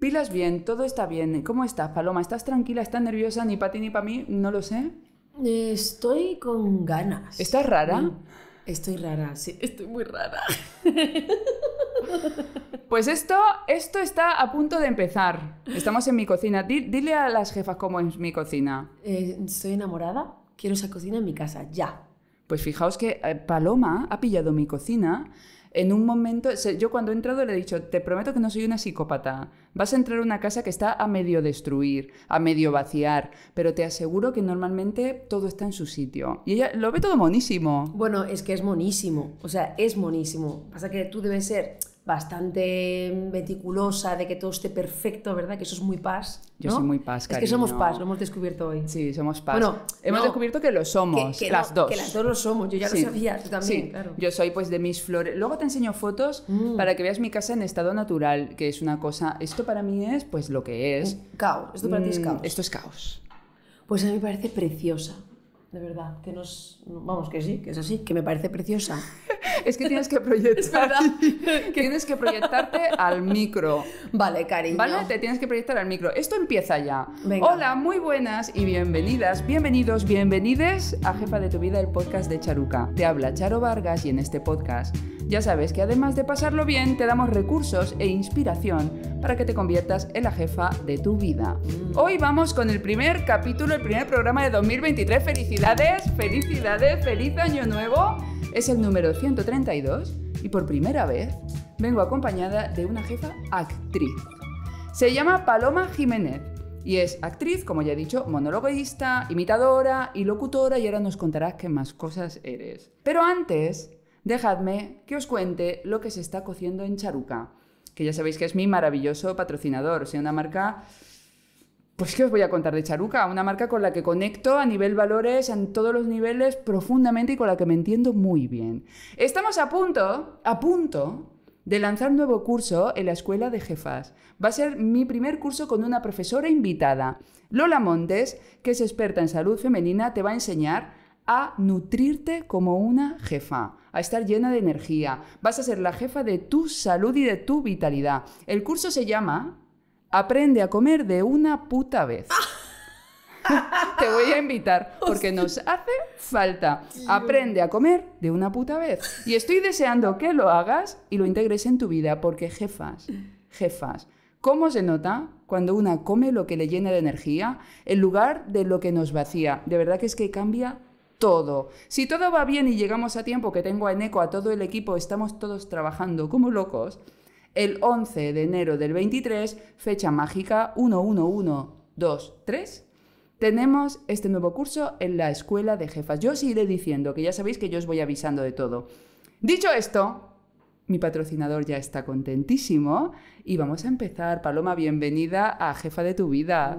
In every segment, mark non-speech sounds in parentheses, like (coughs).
Pilas bien, todo está bien. ¿Cómo estás, Paloma? ¿Estás tranquila? ¿Estás nerviosa? Ni para ti ni para mí, no lo sé. Estoy con ganas. ¿Estás rara? Mm, estoy rara, sí, estoy muy rara. (laughs) Pues esto, esto está a punto de empezar. Estamos en mi cocina. dile a las jefas cómo es mi cocina. estoy eh, enamorada, quiero esa cocina en mi casa, ya. Pues fijaos que eh, Paloma ha pillado mi cocina en un momento, yo cuando he entrado le he dicho, te prometo que no soy una psicópata, Vas a entrar a una casa que está a medio destruir, a medio vaciar, pero te aseguro que normalmente todo está en su sitio. Y ella lo ve todo monísimo. Bueno, es que es monísimo, o sea, es monísimo. Pasa que tú debes ser bastante meticulosa, de que todo esté perfecto, ¿verdad? Que eso es muy paz. Yo soy muy paz, cariño. Es que somos paz, lo hemos descubierto hoy. Sí, somos paz. Bueno, hemos descubierto que lo somos, las dos. Que las dos lo somos, yo ya lo sabía, tú también, Yo soy pues de mis flores. Luego te enseño fotos mm. para que veas mi casa en estado natural, que es una cosa, esto para mí es pues lo que es. Caos, esto para ti es mm, caos. Esto es caos. Pues a mí me parece preciosa de verdad, que nos, vamos, que sí, que es así, que me parece preciosa. (laughs) es que tienes que proyectar, (laughs) tienes que proyectarte al micro. Vale, cariño. Vale, te tienes que proyectar al micro. Esto empieza ya. Hola, muy buenas y bienvenidas, bienvenidos, bienvenides a Jefa de tu vida, el podcast de Charuca. Te habla Charo Vargas y en este podcast ya sabes que además de pasarlo bien, te damos recursos e inspiración para que te conviertas en la jefa de tu vida. Mm. Hoy vamos con el primer capítulo, el primer programa de 2023. Felicidades, felicidades, feliz año nuevo. Es el número 132 y por primera vez vengo acompañada de una jefa actriz. Se llama Paloma Jiménez y es actriz, como ya he dicho, monologuista, imitadora y locutora y ahora nos contarás qué más cosas eres. Pero antes, Dejadme que os cuente lo que se está cociendo en Charuca, que ya sabéis que es mi maravilloso patrocinador, o sea, una marca... Pues qué os voy a contar de Charuca, una marca con la que conecto a nivel valores, en todos los niveles, profundamente y con la que me entiendo muy bien. Estamos a punto, a punto de lanzar nuevo curso en la Escuela de Jefas. Va a ser mi primer curso con una profesora invitada. Lola Montes, que es experta en salud femenina, te va a enseñar a nutrirte como una jefa, a estar llena de energía. Vas a ser la jefa de tu salud y de tu vitalidad. El curso se llama Aprende a comer de una puta vez. (laughs) Te voy a invitar porque nos hace falta. Aprende a comer de una puta vez. Y estoy deseando que lo hagas y lo integres en tu vida porque jefas, jefas, ¿Cómo se nota cuando una come lo que le llena de energía en lugar de lo que nos vacía? De verdad que es que cambia todo. Si todo va bien y llegamos a tiempo, que tengo en eco a todo el equipo, estamos todos trabajando como locos, el 11 de enero del 23, fecha mágica 11123, tenemos este nuevo curso en la Escuela de Jefas. Yo os iré diciendo, que ya sabéis que yo os voy avisando de todo. Dicho esto, mi patrocinador ya está contentísimo y vamos a empezar. Paloma, bienvenida a Jefa de tu Vida.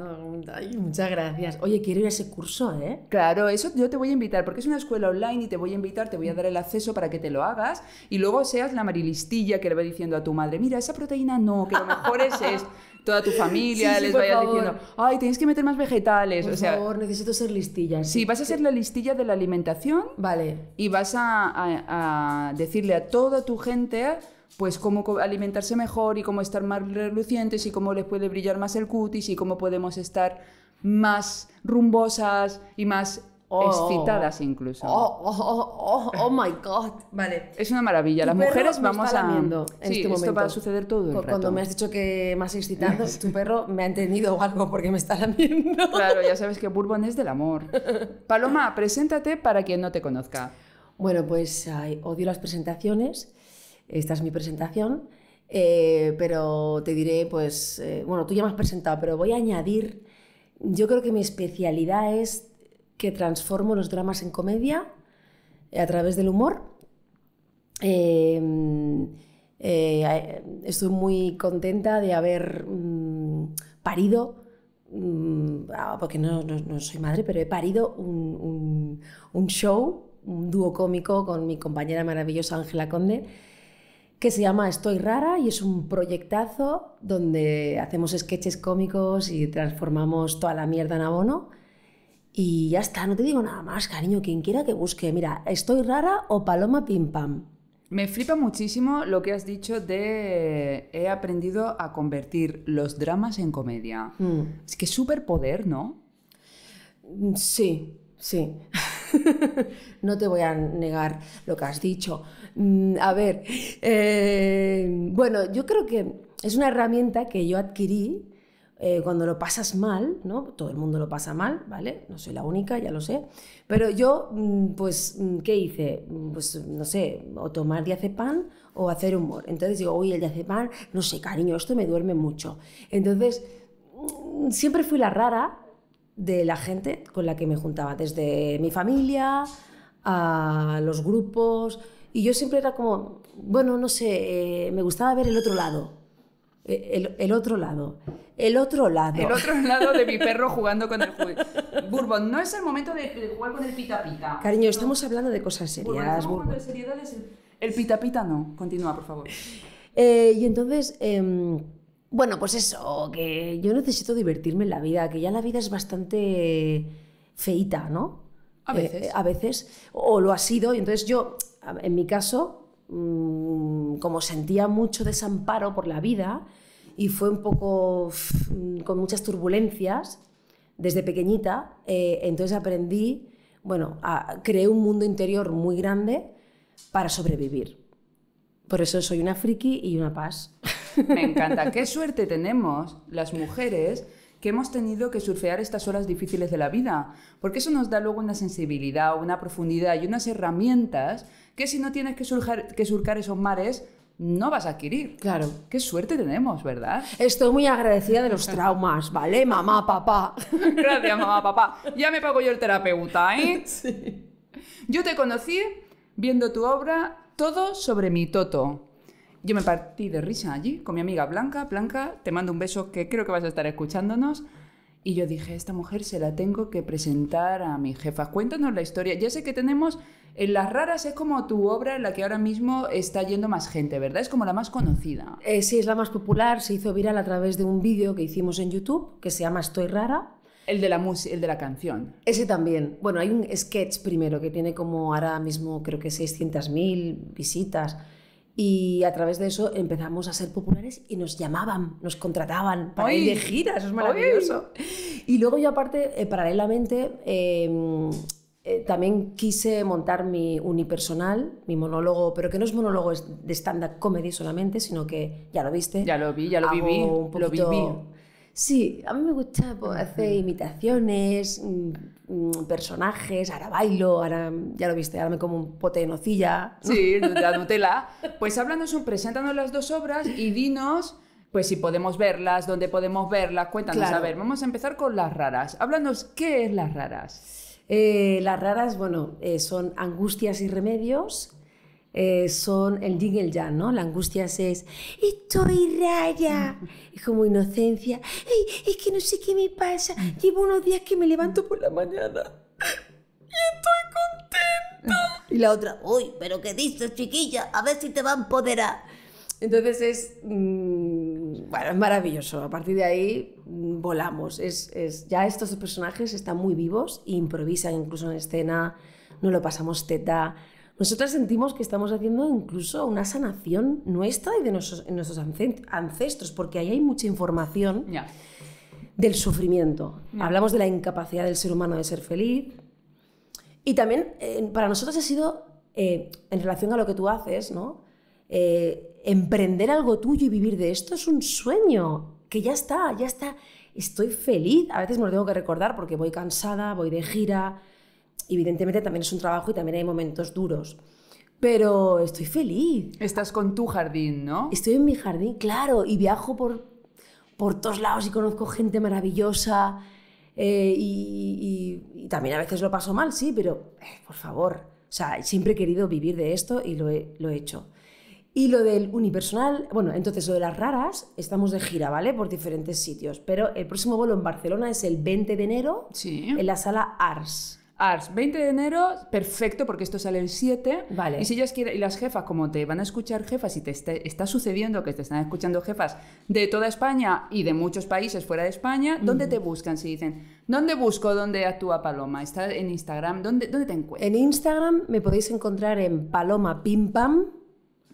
muchas gracias. Oye, quiero ir a ese curso, ¿eh? Claro, eso yo te voy a invitar porque es una escuela online y te voy a invitar, te voy a dar el acceso para que te lo hagas y luego seas la marilistilla que le va diciendo a tu madre, mira, esa proteína no, que lo mejor es (laughs) esto toda tu familia les vaya diciendo, ay, tienes que meter más vegetales. Por o sea, favor, necesito ser listilla. Sí, vas a ser la listilla de la alimentación. Vale. Y vas a, a decirle a toda tu gente pues cómo alimentarse mejor y cómo estar más relucientes y cómo les puede brillar más el cutis y cómo podemos estar más rumbosas y más excitadas oh. incluso. Oh, oh, oh, my God. (laughs) Vale. Es una maravilla. Las mujeres vamos a. sí, este esto va a suceder todo el rato. Cuando me has dicho que más excitado, tu perro me ha entendido o algo porque me está lamiendo. (laughs) Claro, ya sabes que (laughs) Bourbon es del amor. Paloma, preséntate para quien no te conozca. Bueno, pues odio las presentaciones. Esta es mi presentación. Eh, pero te diré, pues, eh, bueno, tú ya me has presentado, pero voy a añadir. Yo creo que mi especialidad es que transformo los dramas en comedia eh, a través del humor. Em, eh, estoy muy contenta de haber mm, parido, mm, ah, porque no, soy madre, pero he parido un, un show, un dúo cómico con mi compañera maravillosa Ángela Conde, que se llama Estoy Rara y es un proyectazo donde hacemos sketches cómicos y transformamos toda la mierda en abono. Y ya está, no te digo nada más, cariño. Quien quiera que busque, mira, estoy rara o paloma pim pam. Me flipa muchísimo lo que has dicho de he aprendido a convertir los dramas en comedia. Mm. Es que es poder ¿no? Mm, sí, sí. (laughs) no te voy a negar lo que has dicho. Mm, a ver, eh, bueno, yo creo que es una herramienta que yo adquirí eh, cuando lo pasas mal, ¿no? Todo el mundo lo pasa mal, ¿vale? No soy la única, ya lo sé. Pero yo, mm, pues, mm, ¿qué hice? Mm, pues, no sé, o tomar diazepam o hacer humor. Entonces digo, uy, el diazepam, no sé, cariño, esto me duerme mucho. Entonces, siempre fui la rara de la gente con la que me juntaba, desde mi familia a los grupos. Y yo siempre era como, bueno, no sé, eh, me gustaba ver el otro lado, eh, el, otro lado. El otro lado. El otro lado de mi perro (laughs) jugando con el juego. Bourbon, no es el momento de, jugar con el pita pita. Cariño, estamos hablando de cosas serias. El pita pita no. Continúa, por favor. Eh, y entonces, em, bueno, pues eso, que yo necesito divertirme en la vida, que ya la vida es bastante feita, ¿no? A veces. Eh, a veces, o lo ha sido, y entonces yo, en mi caso, Mm, como sentía mucho desamparo por la vida y fue un poco mm, con muchas turbulencias desde pequeñita, eh, entonces aprendí, bueno, creé un mundo interior muy grande para sobrevivir. Por eso soy una friki y una paz. Me encanta. Qué suerte tenemos las mujeres que hemos tenido que surfear estas horas difíciles de la vida, porque eso nos da luego una sensibilidad, una profundidad y unas herramientas que si no tienes que, surcar esos mares, no vas a adquirir. Claro. Qué suerte tenemos, ¿verdad? Estoy muy agradecida de los traumas, ¿vale? Mamá, papá. (laughs) Gracias, mamá, papá. Ya me pago yo el terapeuta, ¿eh? (laughs) Sí. Yo te conocí viendo tu obra Todo sobre mi Toto. Yo me partí de risa allí con mi amiga Blanca. Blanca, te mando un beso que creo que vas a estar escuchándonos. Y yo dije, esta mujer se la tengo que presentar a mi jefa. Cuéntanos la historia. Ya sé que tenemos, en Las Raras es como tu obra en la que ahora mismo está yendo más gente, ¿verdad? Es como la más conocida. Eh, sí, es la más popular. Se hizo viral a través de un vídeo que hicimos en YouTube que se llama Estoy Rara. El de, la el de la canción. Ese también. Bueno, hay un sketch primero que tiene como ahora mismo creo que 600.000 visitas y a través de eso empezamos a ser populares y nos llamaban, nos contrataban para ir de gira, eso es maravilloso. Y luego yo aparte, eh, paralelamente, em, eh, también quise montar mi unipersonal, mi monólogo, pero que no es monólogo de stand-up comedy solamente, sino que, ya lo viste. Ya lo vi, ya lo viví. lo viví Sí, a mí me gusta, pues, hacer imitaciones, mm, mm, personajes, ahora bailo, ahora ya lo viste, ahora me como un pote de nocilla. Sí, la Nutella. Pues háblanos, un, preséntanos las dos obras y dinos pues si podemos verlas, dónde podemos verlas, cuéntanos. A ver, vamos a empezar con las raras. Háblanos, ¿qué es las raras? Eh, las raras, bueno, eh, son angustias y remedios eh, son el yin y el yang, ¿no? La angustia es, estoy raya, (laughs) es como inocencia, es que no sé qué me pasa, llevo unos días que me levanto por la mañana y estoy contenta. (laughs) Y la otra, uy, pero ¿qué dices, chiquilla? A ver si te va a empoderar. Entonces es, mm, bueno, es maravilloso. A partir de ahí mm, volamos. Es, es, ya estos personajes están muy vivos, improvisan incluso en escena, no lo pasamos teta. Nosotras sentimos que estamos haciendo incluso una sanación nuestra y de nuestros, ancestros, porque ahí hay mucha información del sufrimiento. Hablamos de la incapacidad del ser humano de ser feliz. Y también eh, para nosotros ha sido, eh, en relación a lo que tú haces, ¿no? Eh, emprender algo tuyo y vivir de esto es un sueño, que ya está, ya está. Estoy feliz, a veces me lo tengo que recordar porque voy cansada, voy de gira, evidentemente también es un trabajo y también hay momentos duros. Pero estoy feliz. Estás con tu jardín, ¿no? Estoy en mi jardín, claro, y viajo por, por todos lados y conozco gente maravillosa. Eh, y, también a veces lo paso mal, sí, pero eh, por favor, o sea, siempre he querido vivir de esto y lo he, lo he hecho. Y lo del unipersonal, bueno, entonces lo de las raras, estamos de gira, ¿vale? Por diferentes sitios, pero el próximo vuelo en Barcelona es el 20 de enero en la sala ARS. Ars, 20 de enero, perfecto, porque esto sale el 7. Vale. Y si ellas y las jefas, como te van a escuchar jefas y te este, está, sucediendo que te están escuchando jefas de toda España y de muchos países fuera de España, ¿dónde te buscan? Si dicen, ¿dónde busco dónde actúa Paloma? ¿Está en Instagram? ¿Dónde, dónde te encuentras? En Instagram me podéis encontrar en Paloma Pim Pam.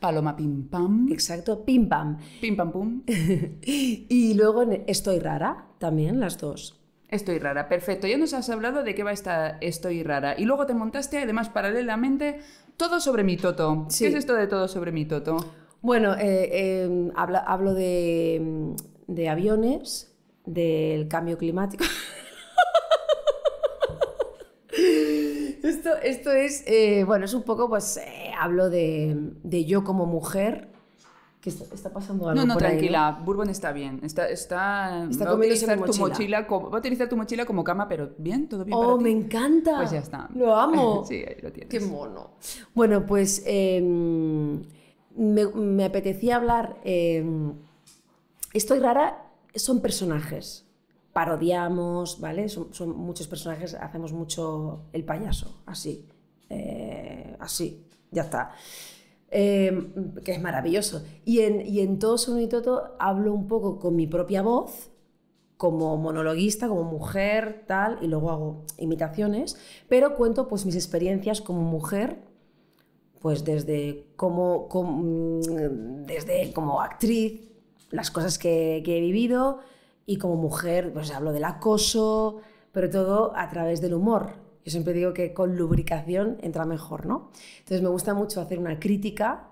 Paloma Pim Pam. Exacto, Pim Pam. Pim Pam Pum. (laughs) y luego en Estoy Rara, también las dos. Estoy rara, perfecto. Ya nos has hablado de qué va esta Estoy rara. Y luego te montaste, además, paralelamente, todo sobre mi toto. ¿Qué es esto de todo sobre mi toto? Bueno, eh, em, hablo, de, aviones, del cambio climático. (laughs) esto, es, eh, bueno, es un poco, pues eh, hablo de, de, yo como mujer que está, pasando algo. No, no, tranquila. Bourbon está bien. Está, está, va a utilizar tu mochila como, utilizar tu mochila como cama, pero bien, todo bien. Oh, me encanta. Pues ya está. Lo amo. (laughs) sí, lo tienes. Qué mono. Bueno, pues em, me, apetecía hablar. Em, estoy rara, son personajes. Parodiamos, ¿vale? Son, muchos personajes, hacemos mucho el payaso, así. Eh, así, ya está. Em, que es maravilloso. Y en, y en todo su y todo hablo un poco con mi propia voz, como monologuista, como mujer, tal, y luego hago imitaciones, pero cuento pues mis experiencias como mujer, pues desde como, desde como actriz, las cosas que, que, he vivido, y como mujer, pues hablo del acoso, pero todo a través del humor. Yo siempre digo que con lubricación entra mejor, ¿no? Entonces me gusta mucho hacer una crítica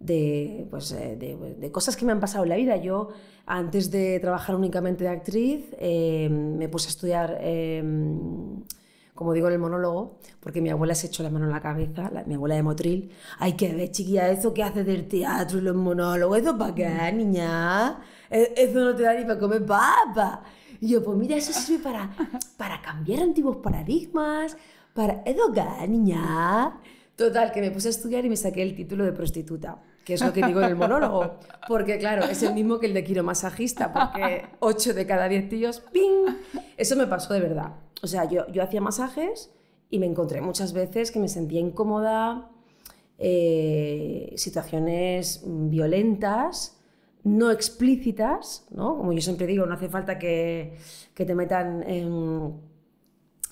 de, pues, eh, cosas que me han pasado en la vida. Yo, antes de trabajar únicamente de actriz, eh, me puse a estudiar, em, como digo el monólogo, porque mi abuela se echó la mano en la cabeza, mi abuela de Motril. Ay, que ves, chiquilla, eso que hace del teatro y los monólogos, eso para qué, niña. ¿E-, eso no te da ni para comer papa. Y yo, pues mira, eso sirve para, para cambiar antiguos paradigmas, para educar, niña. Total, que me puse a estudiar y me saqué el título de prostituta, que es lo que digo en el monólogo. Porque, claro, es el mismo que el de quiromasajista, porque 8 de cada 10 tíos, ¡ping! Eso me pasó de verdad. O sea, yo, hacía masajes y me encontré muchas veces que me sentía incómoda, eh, situaciones violentas no explícitas, ¿no? Como yo siempre digo, no hace falta que, que te metan en...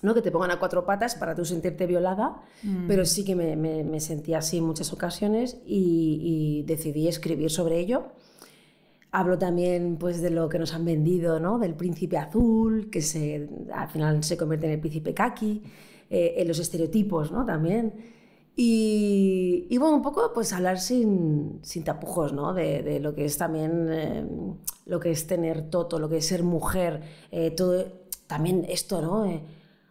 ¿no? que te pongan a cuatro patas para tú sentirte violada, mm. pero sí que me, me, sentí así en muchas ocasiones y, decidí escribir sobre ello. Hablo también pues, de lo que nos han vendido, ¿no? del príncipe azul, que se, al final se convierte en el príncipe kaki, eh, en los estereotipos ¿no? también. Y, bueno, un poco pues hablar sin, tapujos, ¿no? De, lo que es también eh, lo que es tener toto, lo que es ser mujer, eh, todo, también esto, ¿no? Eh,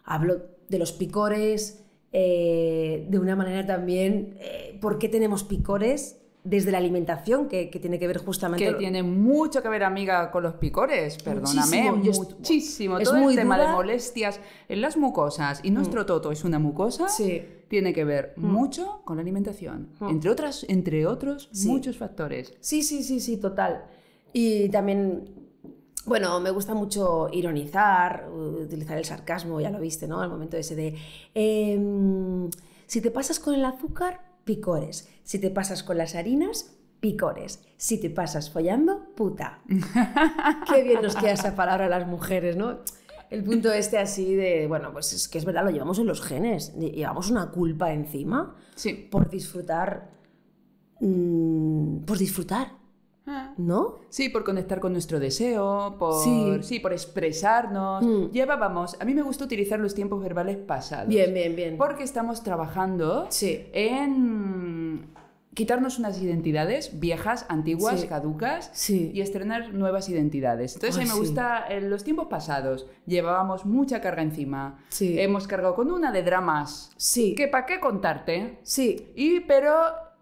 hablo de los picores, de una manera también, ¿por qué tenemos picores? desde la alimentación, que, tiene que ver justamente... Que tiene mucho que ver, amiga, con los picores, perdóname, muchísimo. Es Todo el tema de molestias en las mucosas, y nuestro mm. toto es una mucosa, tiene que ver mm. mucho con la alimentación, mm. entre, otras, entre otros muchos factores. Sí, sí, sí, sí, total. Y también, bueno, me gusta mucho ironizar, utilizar el sarcasmo, ya lo viste, ¿no? Al momento ese de, em, si te pasas con el azúcar, picores si te pasas con las harinas, picores. Si te pasas follando, puta. (laughs) Qué bien nos queda esa palabra a las mujeres, ¿no? El punto este así de, bueno, pues es que es verdad, lo llevamos en los genes, llevamos una culpa encima sí. por disfrutar, mm, por disfrutar, ah. ¿No? Sí, por conectar con nuestro deseo, por, sí. por expresarnos. Mm. Llevábamos, a mí me gusta utilizar los tiempos verbales pasados. Bien, bien, bien. Porque estamos trabajando en quitarnos unas identidades viejas, antiguas, caducas y estrenar nuevas identidades. Entonces, a mí me gusta en los tiempos pasados. Llevábamos mucha carga encima. Hemos cargado con una de dramas. Sí. Que para qué contarte. Sí. Y pero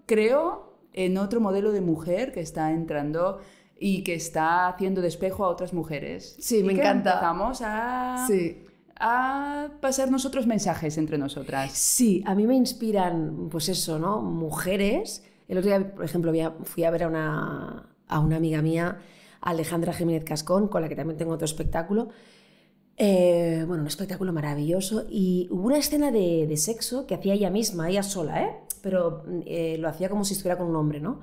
creo en otro modelo de mujer que está entrando y que está haciendo despejo a otras mujeres. Sí, me encanta. Empezamos a Sí a pasar otros mensajes entre nosotras. Sí, a mí me inspiran, pues eso, ¿no? Mujeres. El otro día, por ejemplo, fui a ver a una, amiga mía, Alejandra Jiménez Cascón, con la que también tengo otro espectáculo. Eh, bueno, un espectáculo maravilloso. Y hubo una escena de, sexo que hacía ella misma, ella sola, ¿eh? Pero eh, lo hacía como si estuviera con un hombre, ¿no?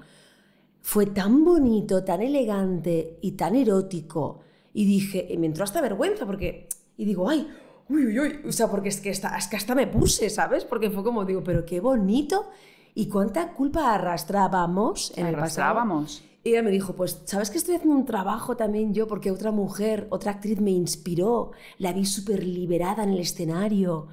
Fue tan bonito, tan elegante y tan erótico. Y dije, me entró hasta vergüenza porque. Y digo, ay, uy, uy, uy, o sea, porque es que, hasta, me puse, ¿sabes? Porque fue como, digo, pero qué bonito y cuánta culpa arrastrábamos en arrastrábamos. el pasado. Y ella me dijo, pues, ¿sabes que estoy haciendo un trabajo también yo? Porque otra mujer, otra actriz me inspiró, la vi súper liberada en el escenario.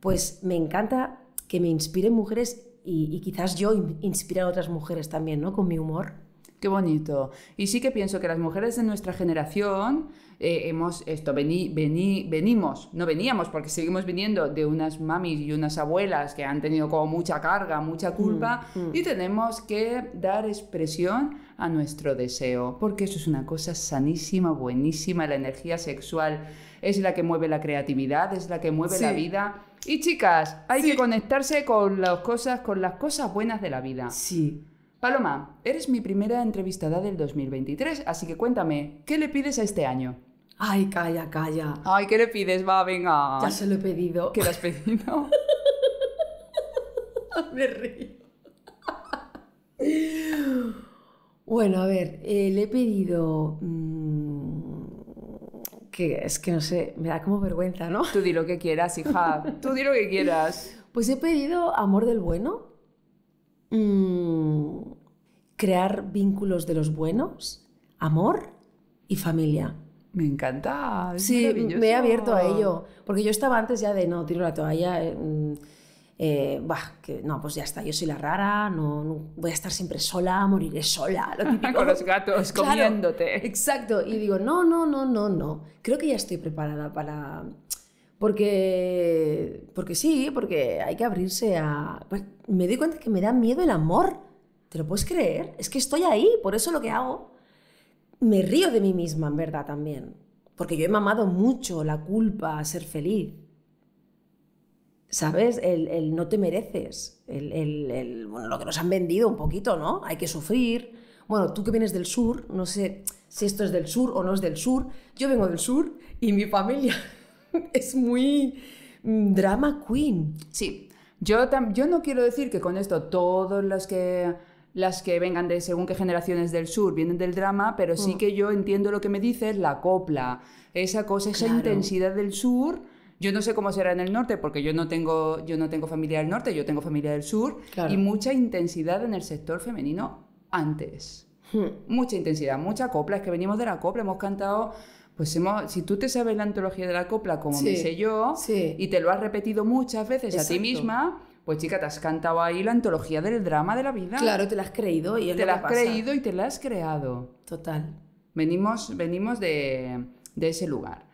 Pues me encanta que me inspiren mujeres y, quizás yo inspire a otras mujeres también, ¿no? Con mi humor. Qué bonito. Y sí que pienso que las mujeres de nuestra generación eh, hemos esto, vení, vení, venimos, no veníamos, porque seguimos viniendo de unas mamis y unas abuelas que han tenido como mucha carga, mucha culpa, mm, mm. y tenemos que dar expresión a nuestro deseo, porque eso es una cosa sanísima, buenísima, la energía sexual es la que mueve la creatividad, es la que mueve la vida. Y chicas, hay que conectarse con las cosas, con las cosas buenas de la vida. Sí. Paloma, eres mi primera entrevistada del 2023, así que cuéntame, ¿qué le pides a este año? Ay, calla, calla. Ay, ¿qué le pides? Va, venga. Ya se lo he pedido. ¿Qué le has pedido? (laughs) Me río. bueno, a ver, eh, le he pedido... Mm, que es que no sé, me da como vergüenza, ¿no? Tú di lo que quieras, hija. (laughs) Tú di lo que quieras. Pues he pedido amor del bueno. Mm, crear vínculos de los buenos, amor y familia me encanta. Es sí, me he abierto a ello, porque yo estaba antes ya de, no, tiro la toalla, eh, mm, eh, bah, que no, pues ya está, yo soy la rara, no, voy a estar siempre sola, moriré sola, (laughs) Con los gatos comiéndote. Exacto, y digo, no, no, no, no, no, creo que ya estoy preparada para... Porque, porque sí, porque hay que abrirse a... Pues, me doy cuenta que me da miedo el amor. ¿Te lo puedes creer? Es que estoy ahí, por eso lo que hago me río de mí misma, en verdad, también. Porque yo he mamado mucho la culpa a ser feliz. ¿Sabes? El, no te mereces. El, bueno, lo que nos han vendido un poquito, ¿no? Hay que sufrir. Bueno, tú que vienes del sur, no sé si esto es del sur o no es del sur. Yo vengo del sur y mi familia (laughs) es muy mm, drama queen. Sí. Yo, yo no quiero decir que con esto todos los que las que vengan de según qué generaciones del sur, vienen del drama, pero sí mm. que yo entiendo lo que me dices, la copla, esa cosa, esa intensidad del sur. Yo no sé cómo será en el norte, porque yo no tengo, yo no tengo familia del norte, yo tengo familia del sur, y mucha intensidad en el sector femenino antes. Hmm. Mucha intensidad, mucha copla, es que venimos de la copla, hemos cantado pues hemos, si tú te sabes la antología de la copla como me sé yo y te lo has repetido muchas veces a ti misma, pues chica, te has cantado ahí la antología del drama de la vida. Claro, te la has creído y es te la has creído y te la has creado. Total. Venimos, venimos de, ese lugar.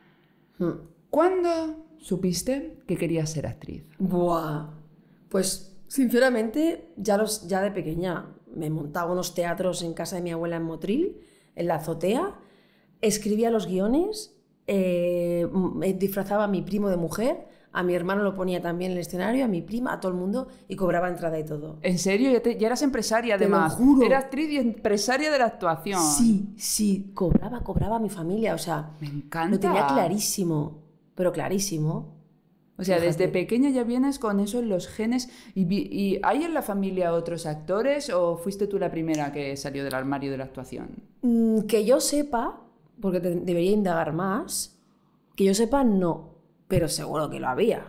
Hmm. ¿Cuándo supiste que querías ser actriz? Buah. Pues sinceramente, ya, los, ya de pequeña me montaba unos teatros en casa de mi abuela en Motril, en la azotea, escribía los guiones, eh, eh, disfrazaba a mi primo de mujer a mi hermano lo ponía también en el escenario, a mi prima, a todo el mundo y cobraba entrada y todo. ¿En serio? Ya, eras empresaria te además. Lo juro. Era actriz y empresaria de la actuación. Sí, sí, cobraba, cobraba a mi familia, o sea. Me encanta. Lo tenía clarísimo, pero clarísimo. O sea, desde pequeña ya vienes con eso en los genes. Y, hay en la familia otros actores o fuiste tú la primera que salió del armario de la actuación? Mm, que yo sepa, porque te debería indagar más, que yo sepa, no pero seguro que lo había.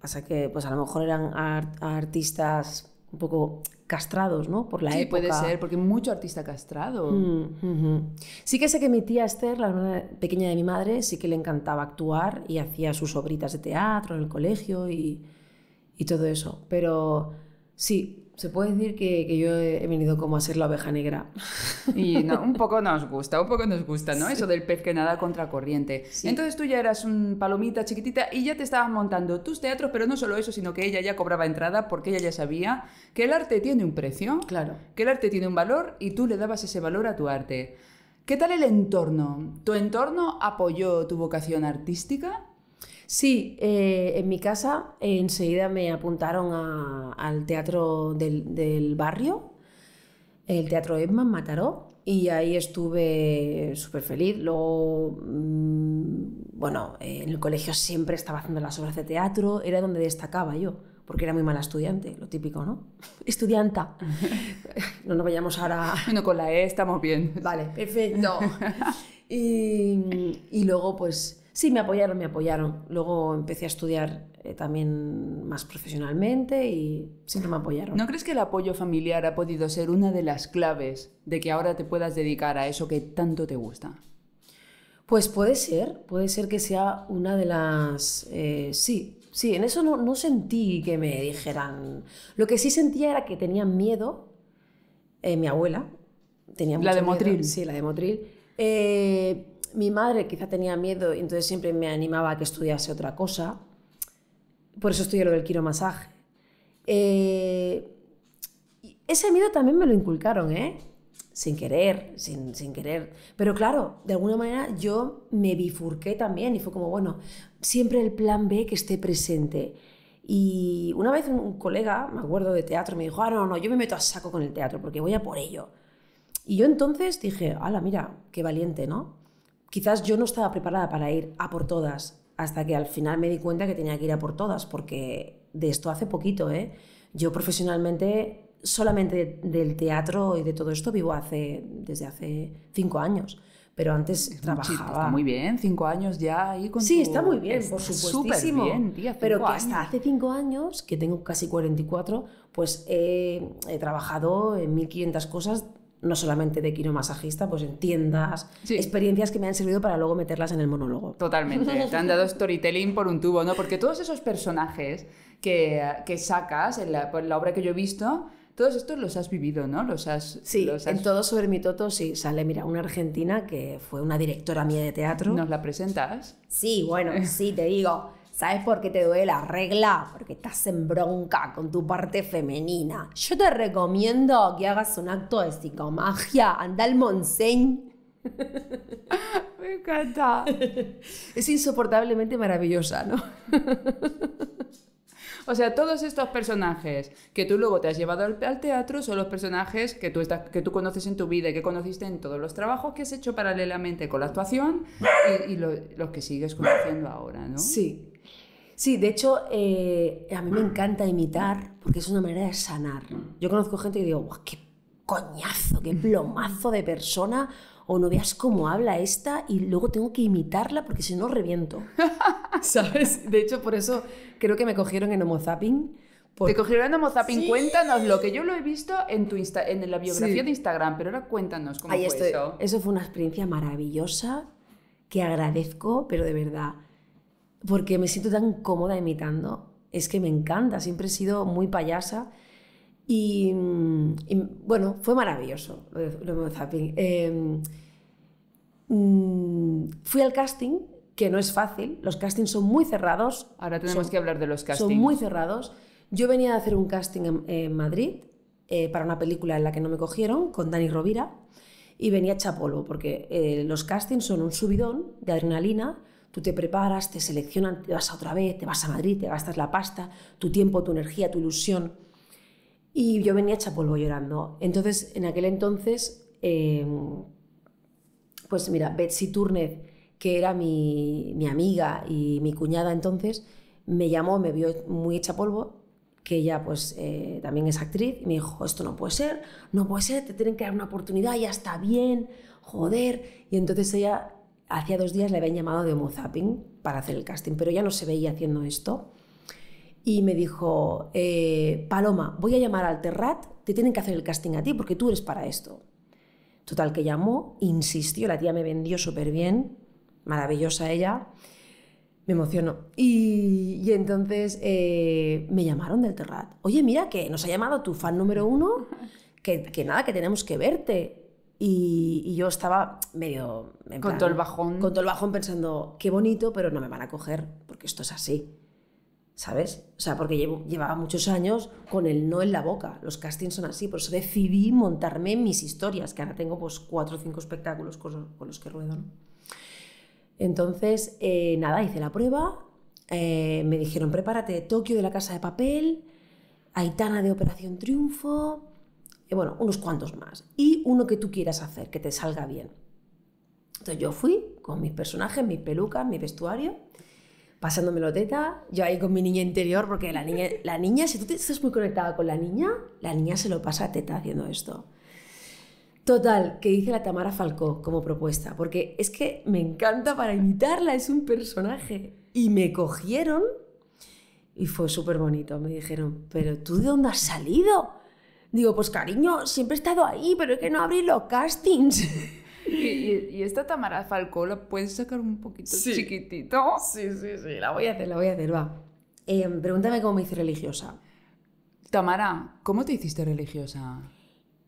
Pasa que, pues a lo mejor eran artistas un poco castrados, ¿no? Por la época. Sí, puede ser, porque mucho artista castrado. Mm, sí que sé que mi tía Esther, la hermana pequeña de mi madre, sí que le encantaba actuar y hacía sus obritas de teatro en el colegio y, y todo eso. Pero sí, se puede decir que, yo he venido como a ser la oveja negra. (laughs) Y un poco nos gusta, un poco nos gusta, ¿no? Eso del pez que nada contracorriente. Entonces tú ya eras un palomita chiquitita y ya te estabas montando tus teatros, pero no solo eso, sino que ella ya cobraba entrada porque ella ya sabía que el arte tiene un precio, claro. que el arte tiene un valor y tú le dabas ese valor a tu arte. ¿Qué tal el entorno? ¿Tu entorno apoyó tu vocación artística? Sí, eh, en mi casa eh, enseguida me apuntaron al teatro del, barrio, el Teatro Edman Mataró, y ahí estuve súper feliz. Luego, mm, bueno, en el colegio siempre estaba haciendo las obras de teatro, era donde destacaba yo, porque era muy mala estudiante, lo típico, ¿no? (laughs) Estudianta. (laughs) no nos vayamos ahora... Bueno, con la E estamos bien. Vale, perfecto. (laughs) y, y luego, pues Sí, me apoyaron, me apoyaron. Luego empecé a estudiar eh, también más profesionalmente y siempre me apoyaron. ¿No crees que el apoyo familiar ha podido ser una de las claves de que ahora te puedas dedicar a eso que tanto te gusta? Pues puede ser, puede ser que sea una de las... Eh, sí, sí, en eso no, sentí que me dijeran... Lo que sí sentía era que tenía miedo eh, mi abuela. Tenía la de Motril. sí, la de Motril mi madre quizá tenía miedo y entonces siempre me animaba a que estudiase otra cosa. Por eso estudié lo del quiromasaje. Eh, ese miedo también me lo inculcaron, ¿eh? Sin querer, sin, querer. Pero claro, de alguna manera yo me bifurqué también y fue como, bueno, siempre el plan B que esté presente. Y una vez un colega, me acuerdo de teatro, me dijo, ah, no, no, yo me meto a saco con el teatro porque voy a por ello. Y yo entonces dije, ala, mira, qué valiente, ¿no? quizás yo no estaba preparada para ir a por todas, hasta que al final me di cuenta que tenía que ir a por todas, porque de esto hace poquito, ¿eh? Yo profesionalmente solamente del teatro y de todo esto vivo hace, desde hace cinco años. Pero antes trabajaba. está muy bien, cinco años ya ahí con Sí, está muy bien, por supuestísimo. Bien, pero hasta hace cinco años, que tengo casi 44, pues he, he trabajado en 1500 cosas no solamente de masajista, pues en tiendas, experiencias que me han servido para luego meterlas en el monólogo. Totalmente, (laughs) te han dado storytelling por un tubo, ¿no? Porque todos esos personajes que, sacas en la, obra que yo he visto, todos estos los has vivido, ¿no? Los has, sí, los en todo sobre mi toto sí sale, mira, una argentina que fue una directora mía de teatro. ¿Nos la presentas? Sí, bueno, (laughs) sí, te digo. ¿Sabes por qué te duele la regla? Porque estás en bronca con tu parte femenina. Yo te recomiendo que hagas un acto de psicomagia. Anda al Monseñ. (laughs) Me encanta. Es insoportablemente maravillosa, ¿no? (laughs) O sea, todos estos personajes que tú luego te has llevado al, teatro son los personajes que tú, estás, que tú conoces en tu vida y que conociste en todos los trabajos que has hecho paralelamente con la actuación y, los que sigues conociendo ahora, ¿no? Sí. Sí, de hecho, eh, a mí me encanta imitar porque es una manera de sanar. Yo conozco gente y digo, guau, qué coñazo, qué plomazo de persona, o no veas cómo habla esta y luego tengo que imitarla porque si no reviento. (laughs) ¿Sabes? De hecho, por eso creo que me cogieron en Homo Zapping. Te cogieron Homo Zapping, cuéntanos lo que yo lo he visto en tu en la biografía de Instagram, pero ahora cuéntanos cómo Ahí fue eso. Eso fue una experiencia maravillosa que agradezco, pero de verdad porque me siento tan cómoda imitando. Es que me encanta, siempre he sido muy payasa. Y, mm, bueno, fue maravilloso lo de em, mm, fui al casting, que no es fácil, los castings son muy cerrados. Ahora tenemos que hablar de los castings. Son muy cerrados. Yo venía a hacer un casting en, Madrid eh, para una película en la que no me cogieron, con Dani Rovira, y venía chapolo, porque eh, los castings son un subidón de adrenalina Tú te preparas, te seleccionan, te vas a otra vez, te vas a Madrid, te gastas la pasta, tu tiempo, tu energía, tu ilusión. Y yo venía hecha polvo llorando. Entonces, en aquel entonces, em, pues mira, Betsy Turnez, que era mi, amiga y mi cuñada entonces, me llamó, me vio muy hecha polvo, que ella pues eh, también es actriz, y me dijo, esto no puede ser, no puede ser, te tienen que dar una oportunidad, ya está bien, joder. Y entonces ella hacía dos días le habían llamado de Homo para hacer el casting, pero ya no se veía haciendo esto. Y me dijo, eh, Paloma, voy a llamar al Terrat, te tienen que hacer el casting a ti porque tú eres para esto. Total, que llamó, insistió, la tía me vendió súper bien, maravillosa ella, me emocionó. Y, entonces eh, me llamaron del Terrat. Oye, mira que nos ha llamado tu fan número uno, que nada, que tenemos que verte. Y, yo estaba medio... con todo el bajón. pensando, qué bonito, pero no me van a coger, porque esto es así. ¿Sabes? O sea, porque llevaba muchos años con el no en la boca. Los castings son así, por eso decidí montarme mis historias, que ahora tengo pues cuatro o cinco espectáculos con, los que ruedo. Entonces, eh, nada, hice la prueba, eh, me dijeron, prepárate Tokio de la Casa de Papel, Aitana de Operación Triunfo, y eh, bueno, unos cuantos más, y uno que tú quieras hacer, que te salga bien. Entonces yo fui con mis personajes, mis peluca mi vestuario, pasándomelo teta, yo ahí con mi niña interior, porque la niña, la niña si tú estás muy conectada con la niña, la niña se lo pasa a teta haciendo esto. Total, que hice la Tamara Falcó como propuesta, porque es que me encanta para imitarla, es un personaje. Y me cogieron y fue súper bonito. Me dijeron, pero tú de dónde has salido? Digo, pues cariño, siempre he estado ahí, pero es que no abrí los castings. (laughs) Y, esta Tamara Falcó la puedes sacar un poquito chiquitito. Sí, sí, sí, la voy a hacer, la voy a hacer, va. Em, pregúntame cómo me hice religiosa. Tamara, ¿cómo te hiciste religiosa?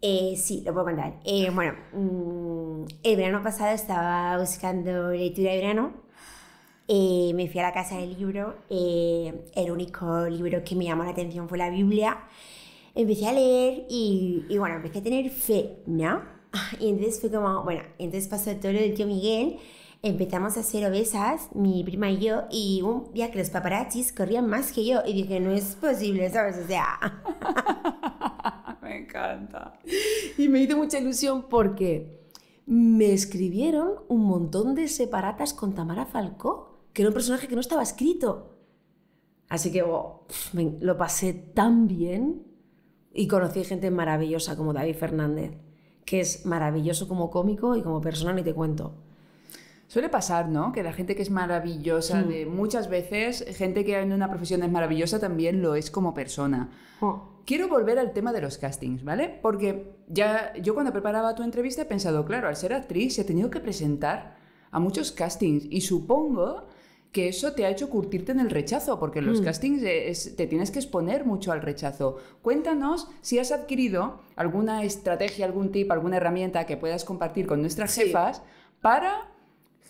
Eh, sí, lo puedo contar. Eh, bueno, mm, el verano pasado estaba buscando lectura de verano. Eh, me fui a la casa del libro. el único libro que me llamó la atención fue la Biblia empecé a leer y, y bueno, empecé a tener fe, ¿no? (laughs) Y entonces fue como, bueno, entonces pasó todo lo del tío Miguel, empezamos a hacer obesas, mi prima y yo, y un día que los paparazzis corrían más que yo, y dije, no es posible, ¿sabes? O sea... (laughs) me encanta. Y me hizo mucha ilusión porque me escribieron un montón de separatas con Tamara Falcó, que era un personaje que no estaba escrito. Así que oh, lo pasé tan bien y conocí gente maravillosa como David Fernández, que es maravilloso como cómico y como persona, ni te cuento. Suele pasar, ¿no? Que la gente que es maravillosa, de muchas veces, gente que en una profesión es maravillosa también lo es como persona. Oh. Quiero volver al tema de los castings, ¿vale? Porque ya yo cuando preparaba tu entrevista he pensado, claro, al ser actriz se ha tenido que presentar a muchos castings y supongo que eso te ha hecho curtirte en el rechazo, porque en los mm. castings te tienes que exponer mucho al rechazo. Cuéntanos si has adquirido alguna estrategia, algún tip, alguna herramienta que puedas compartir con nuestras jefas para...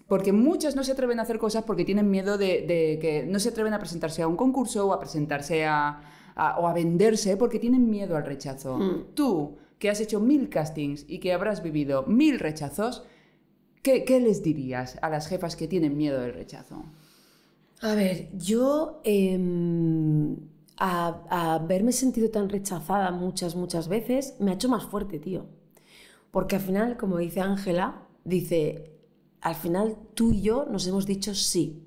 Porque muchas no se atreven a hacer cosas porque tienen miedo de, que no se atreven a presentarse a un concurso o a presentarse a, o a venderse porque tienen miedo al rechazo. Mm. Tú, que has hecho mil castings y que habrás vivido mil rechazos, ¿qué, ¿qué les dirías a las jefas que tienen miedo del rechazo? A ver, yo em, a, a haberme sentido tan rechazada muchas, muchas veces, me ha hecho más fuerte, tío. Porque al final, como dice Ángela, dice, al final tú y yo nos hemos dicho sí.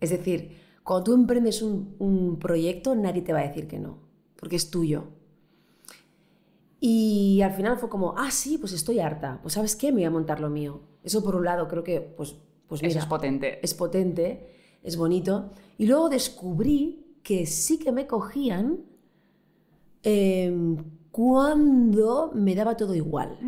Es decir, cuando tú emprendes un, proyecto, nadie te va a decir que no, porque es tuyo. Y al final fue como, ah, sí, pues estoy harta, pues sabes qué, me voy a montar lo mío. Eso por un lado creo que, pues, pues mira, es potente. Es potente es bonito. Y luego descubrí que sí que me cogían em, cuando me daba todo igual.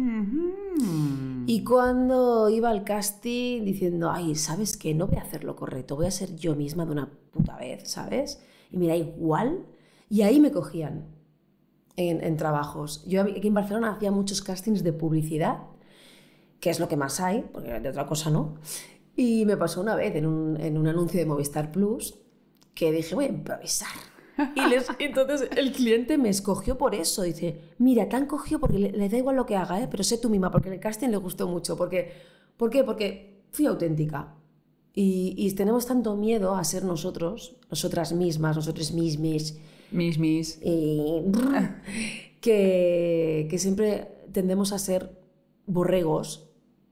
Y cuando iba al casting diciendo, ay, ¿sabes qué? No voy a hacer lo correcto, voy a ser yo misma de una puta vez, ¿sabes? Y me da igual. Y ahí me cogían en, en trabajos. Yo aquí en Barcelona hacía muchos castings de publicidad, que es lo que más hay, porque de otra cosa no. Y me pasó una vez en un, en un anuncio de Movistar Plus que dije, voy a improvisar. (laughs) Y les, entonces el cliente me escogió por eso. Dice, mira, tan cogió cogido porque le, da igual lo que haga, ¿eh? pero sé tú misma, porque en el casting le gustó mucho. Porque, ¿Por qué? Porque fui auténtica. Y, y, tenemos tanto miedo a ser nosotros, nosotras mismas, nosotros mismis. Mismis. (laughs) que, que siempre tendemos a ser borregos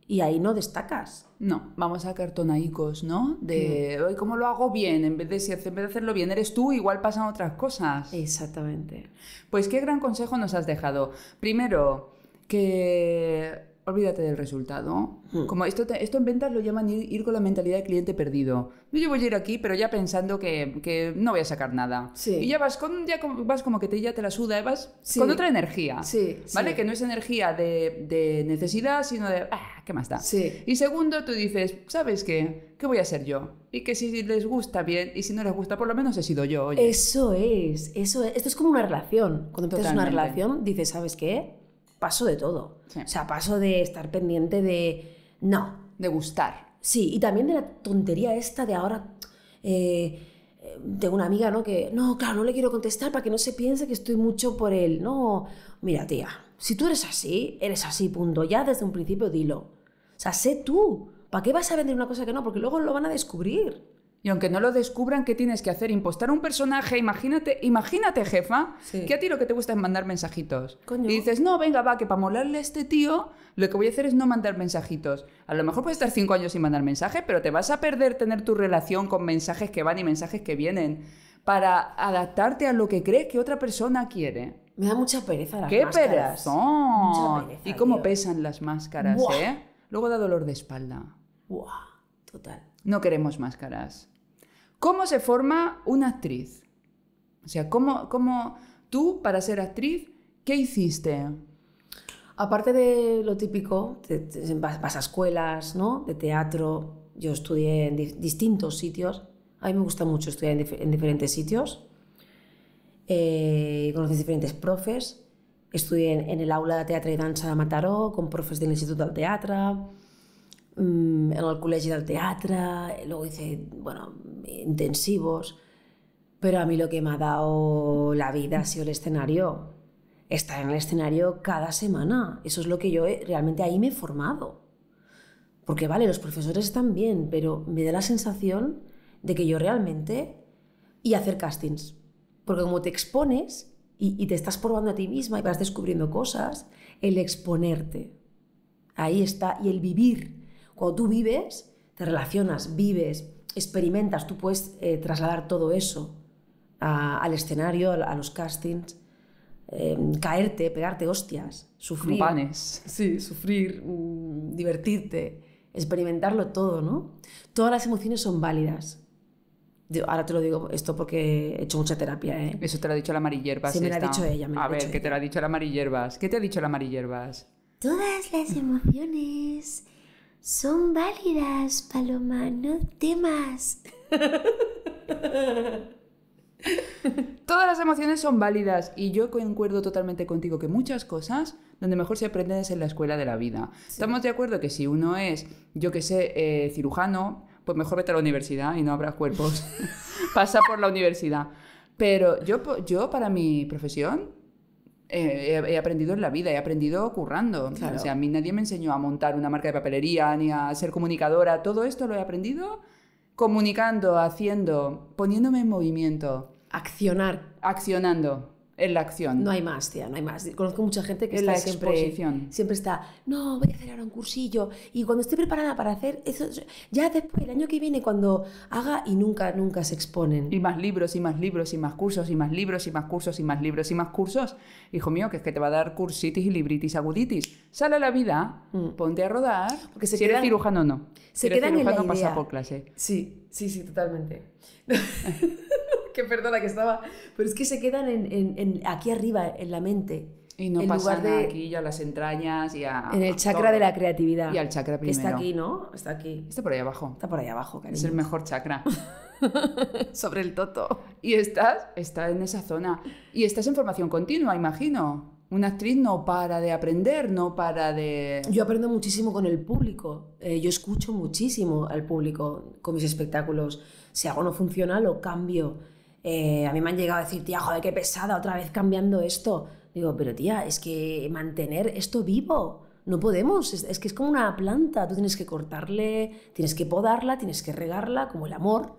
y ahí no destacas. No, vamos a cartonaicos, ¿no? De hoy mm. cómo lo hago bien, en vez, de, si, en vez de hacerlo bien eres tú, igual pasan otras cosas. Exactamente. Pues qué gran consejo nos has dejado. Primero, que olvídate del resultado. Mm. Como esto, esto en ventas lo llaman ir, con la mentalidad de cliente perdido. No, yo voy a ir aquí, pero ya pensando que, que no voy a sacar nada. Y ya vas, con, ya vas como que te, ya te la suda, vas con otra energía. ¿Vale? Que no es energía de, de necesidad, sino de, ah, ¿qué más da? Y segundo, tú dices, ¿sabes qué? ¿Qué voy a ser yo? Y que si les gusta bien y si no les gusta, por lo menos he sido yo. Oye. Eso es, eso Esto es como una relación. Cuando empiezas una relación, dices, ¿sabes qué? paso de todo. O sea, paso de estar pendiente de... No. De gustar. Sí, y también de la tontería esta de ahora... de eh, tengo una amiga, ¿no? Que, no, claro, no le quiero contestar para que no se piense que estoy mucho por él. No, mira, tía, si tú eres así, eres así, punto. Ya desde un principio dilo. O sea, sé tú. ¿Para qué vas a vender una cosa que no? Porque luego lo van a descubrir. Y aunque no lo descubran, ¿qué tienes que hacer? Impostar un personaje, imagínate, imagínate, jefa, que a ti lo que te gusta es mandar mensajitos. Y dices, no, venga, va, que para molarle a este tío, lo que voy a hacer es no mandar mensajitos. A lo mejor puedes estar cinco años sin mandar mensajes, pero te vas a perder tener tu relación con mensajes que van y mensajes que vienen para adaptarte a lo que crees que otra persona quiere. Me da mucha pereza las ¿Qué máscaras. ¡Qué Pereza, y cómo pesan las máscaras, ¿eh? Luego da dolor de espalda. Total. No queremos máscaras. ¿Cómo se forma una actriz? O sea, ¿cómo, tú, para ser actriz, qué hiciste? Aparte de lo típico, vas a escuelas, ¿no? De teatro. Yo estudié en distintos sitios. A mí me gusta mucho estudiar en, diferentes sitios. Eh, diferentes profes. Estudié en, en, el aula de teatro y danza de Mataró, con profes del Instituto del Teatro. Mm, en el colegio del teatro luego hice, bueno, intensivos, pero a mí lo que me ha dado la vida ha sido el escenario, estar en el escenario cada semana, eso es lo que yo eh, realmente ahí me he formado. Porque vale, los profesores están bien, pero me da la sensación de que yo realmente... Y hacer castings. Porque como te expones y, y te estás probando a ti misma y vas descubriendo cosas, el exponerte, ahí está, y el vivir cuando tú vives, te relacionas, vives, experimentas, tú puedes eh, trasladar todo eso al escenario, a, los castings. Em, caerte, pegarte hostias, sufrir. Panes. Sí, sufrir, mm, divertirte, experimentarlo todo, ¿no? Todas las emociones son válidas. Yo, ahora te lo digo esto porque he hecho mucha terapia, ¿eh? Eso te lo ha dicho la Marillerbas. Sí, me lo ha dicho ella. Me lo a ver, ¿qué te lo ha dicho la Marillerbas. ¿Qué te ha dicho la Marillerbas? Todas las emociones son válidas, Paloma, no temas. (laughs) Todas las emociones son válidas y yo concuerdo totalmente contigo que muchas cosas donde mejor se aprenden es en la escuela de la vida. Estamos de acuerdo que si uno es, yo que sé, eh, cirujano, pues mejor vete a la universidad y no habrá cuerpos. (laughs) Pasa por la universidad. Pero yo, yo para mi profesión eh, he, aprendido en la vida, he aprendido currando. O sea, a mí nadie me enseñó a montar una marca de papelería ni a ser comunicadora. Todo esto lo he aprendido comunicando, haciendo, poniéndome en movimiento. Accionar. Accionando en la acción. No hay más, tía, no hay más. Conozco mucha gente que en la exposición. Siempre, está, no, voy a hacer ahora un cursillo y cuando esté preparada para hacer eso, ya después, el año que viene, cuando haga y nunca, nunca se exponen. Y más libros, y más libros, y más cursos, y más libros, y más cursos, y más libros, y más cursos. Hijo mío, que es que te va a dar cursitis y libritis aguditis. Sale a la vida, mm. ponte a rodar, Porque se si eres cirujano no. Se si eres quedan cirujano, en pasa por clase. Sí, sí, sí, totalmente. (laughs) que perdona que estaba, pero es que se quedan en, aquí arriba, en la mente. Y no en lugar de, aquí, ya las entrañas y En el chakra de la creatividad. Y al chakra primero. Está aquí, ¿no? Está aquí. Está por ahí abajo. Está por ahí abajo, cariño. Es el mejor chakra. (laughs) Sobre el toto. Y estás, en esa zona. Y estás en formación continua, imagino. Una actriz no para de aprender, no para de... Yo aprendo muchísimo con el público. Eh, yo escucho muchísimo al público con mis espectáculos. Si algo no funciona, lo cambio eh, a mí me han llegado a decir, tía, joder, qué pesada, otra vez cambiando esto. Digo, pero tía, es que mantener esto vivo, no podemos, es, que es como una planta, tú tienes que cortarle, tienes que podarla, tienes que regarla, como el amor.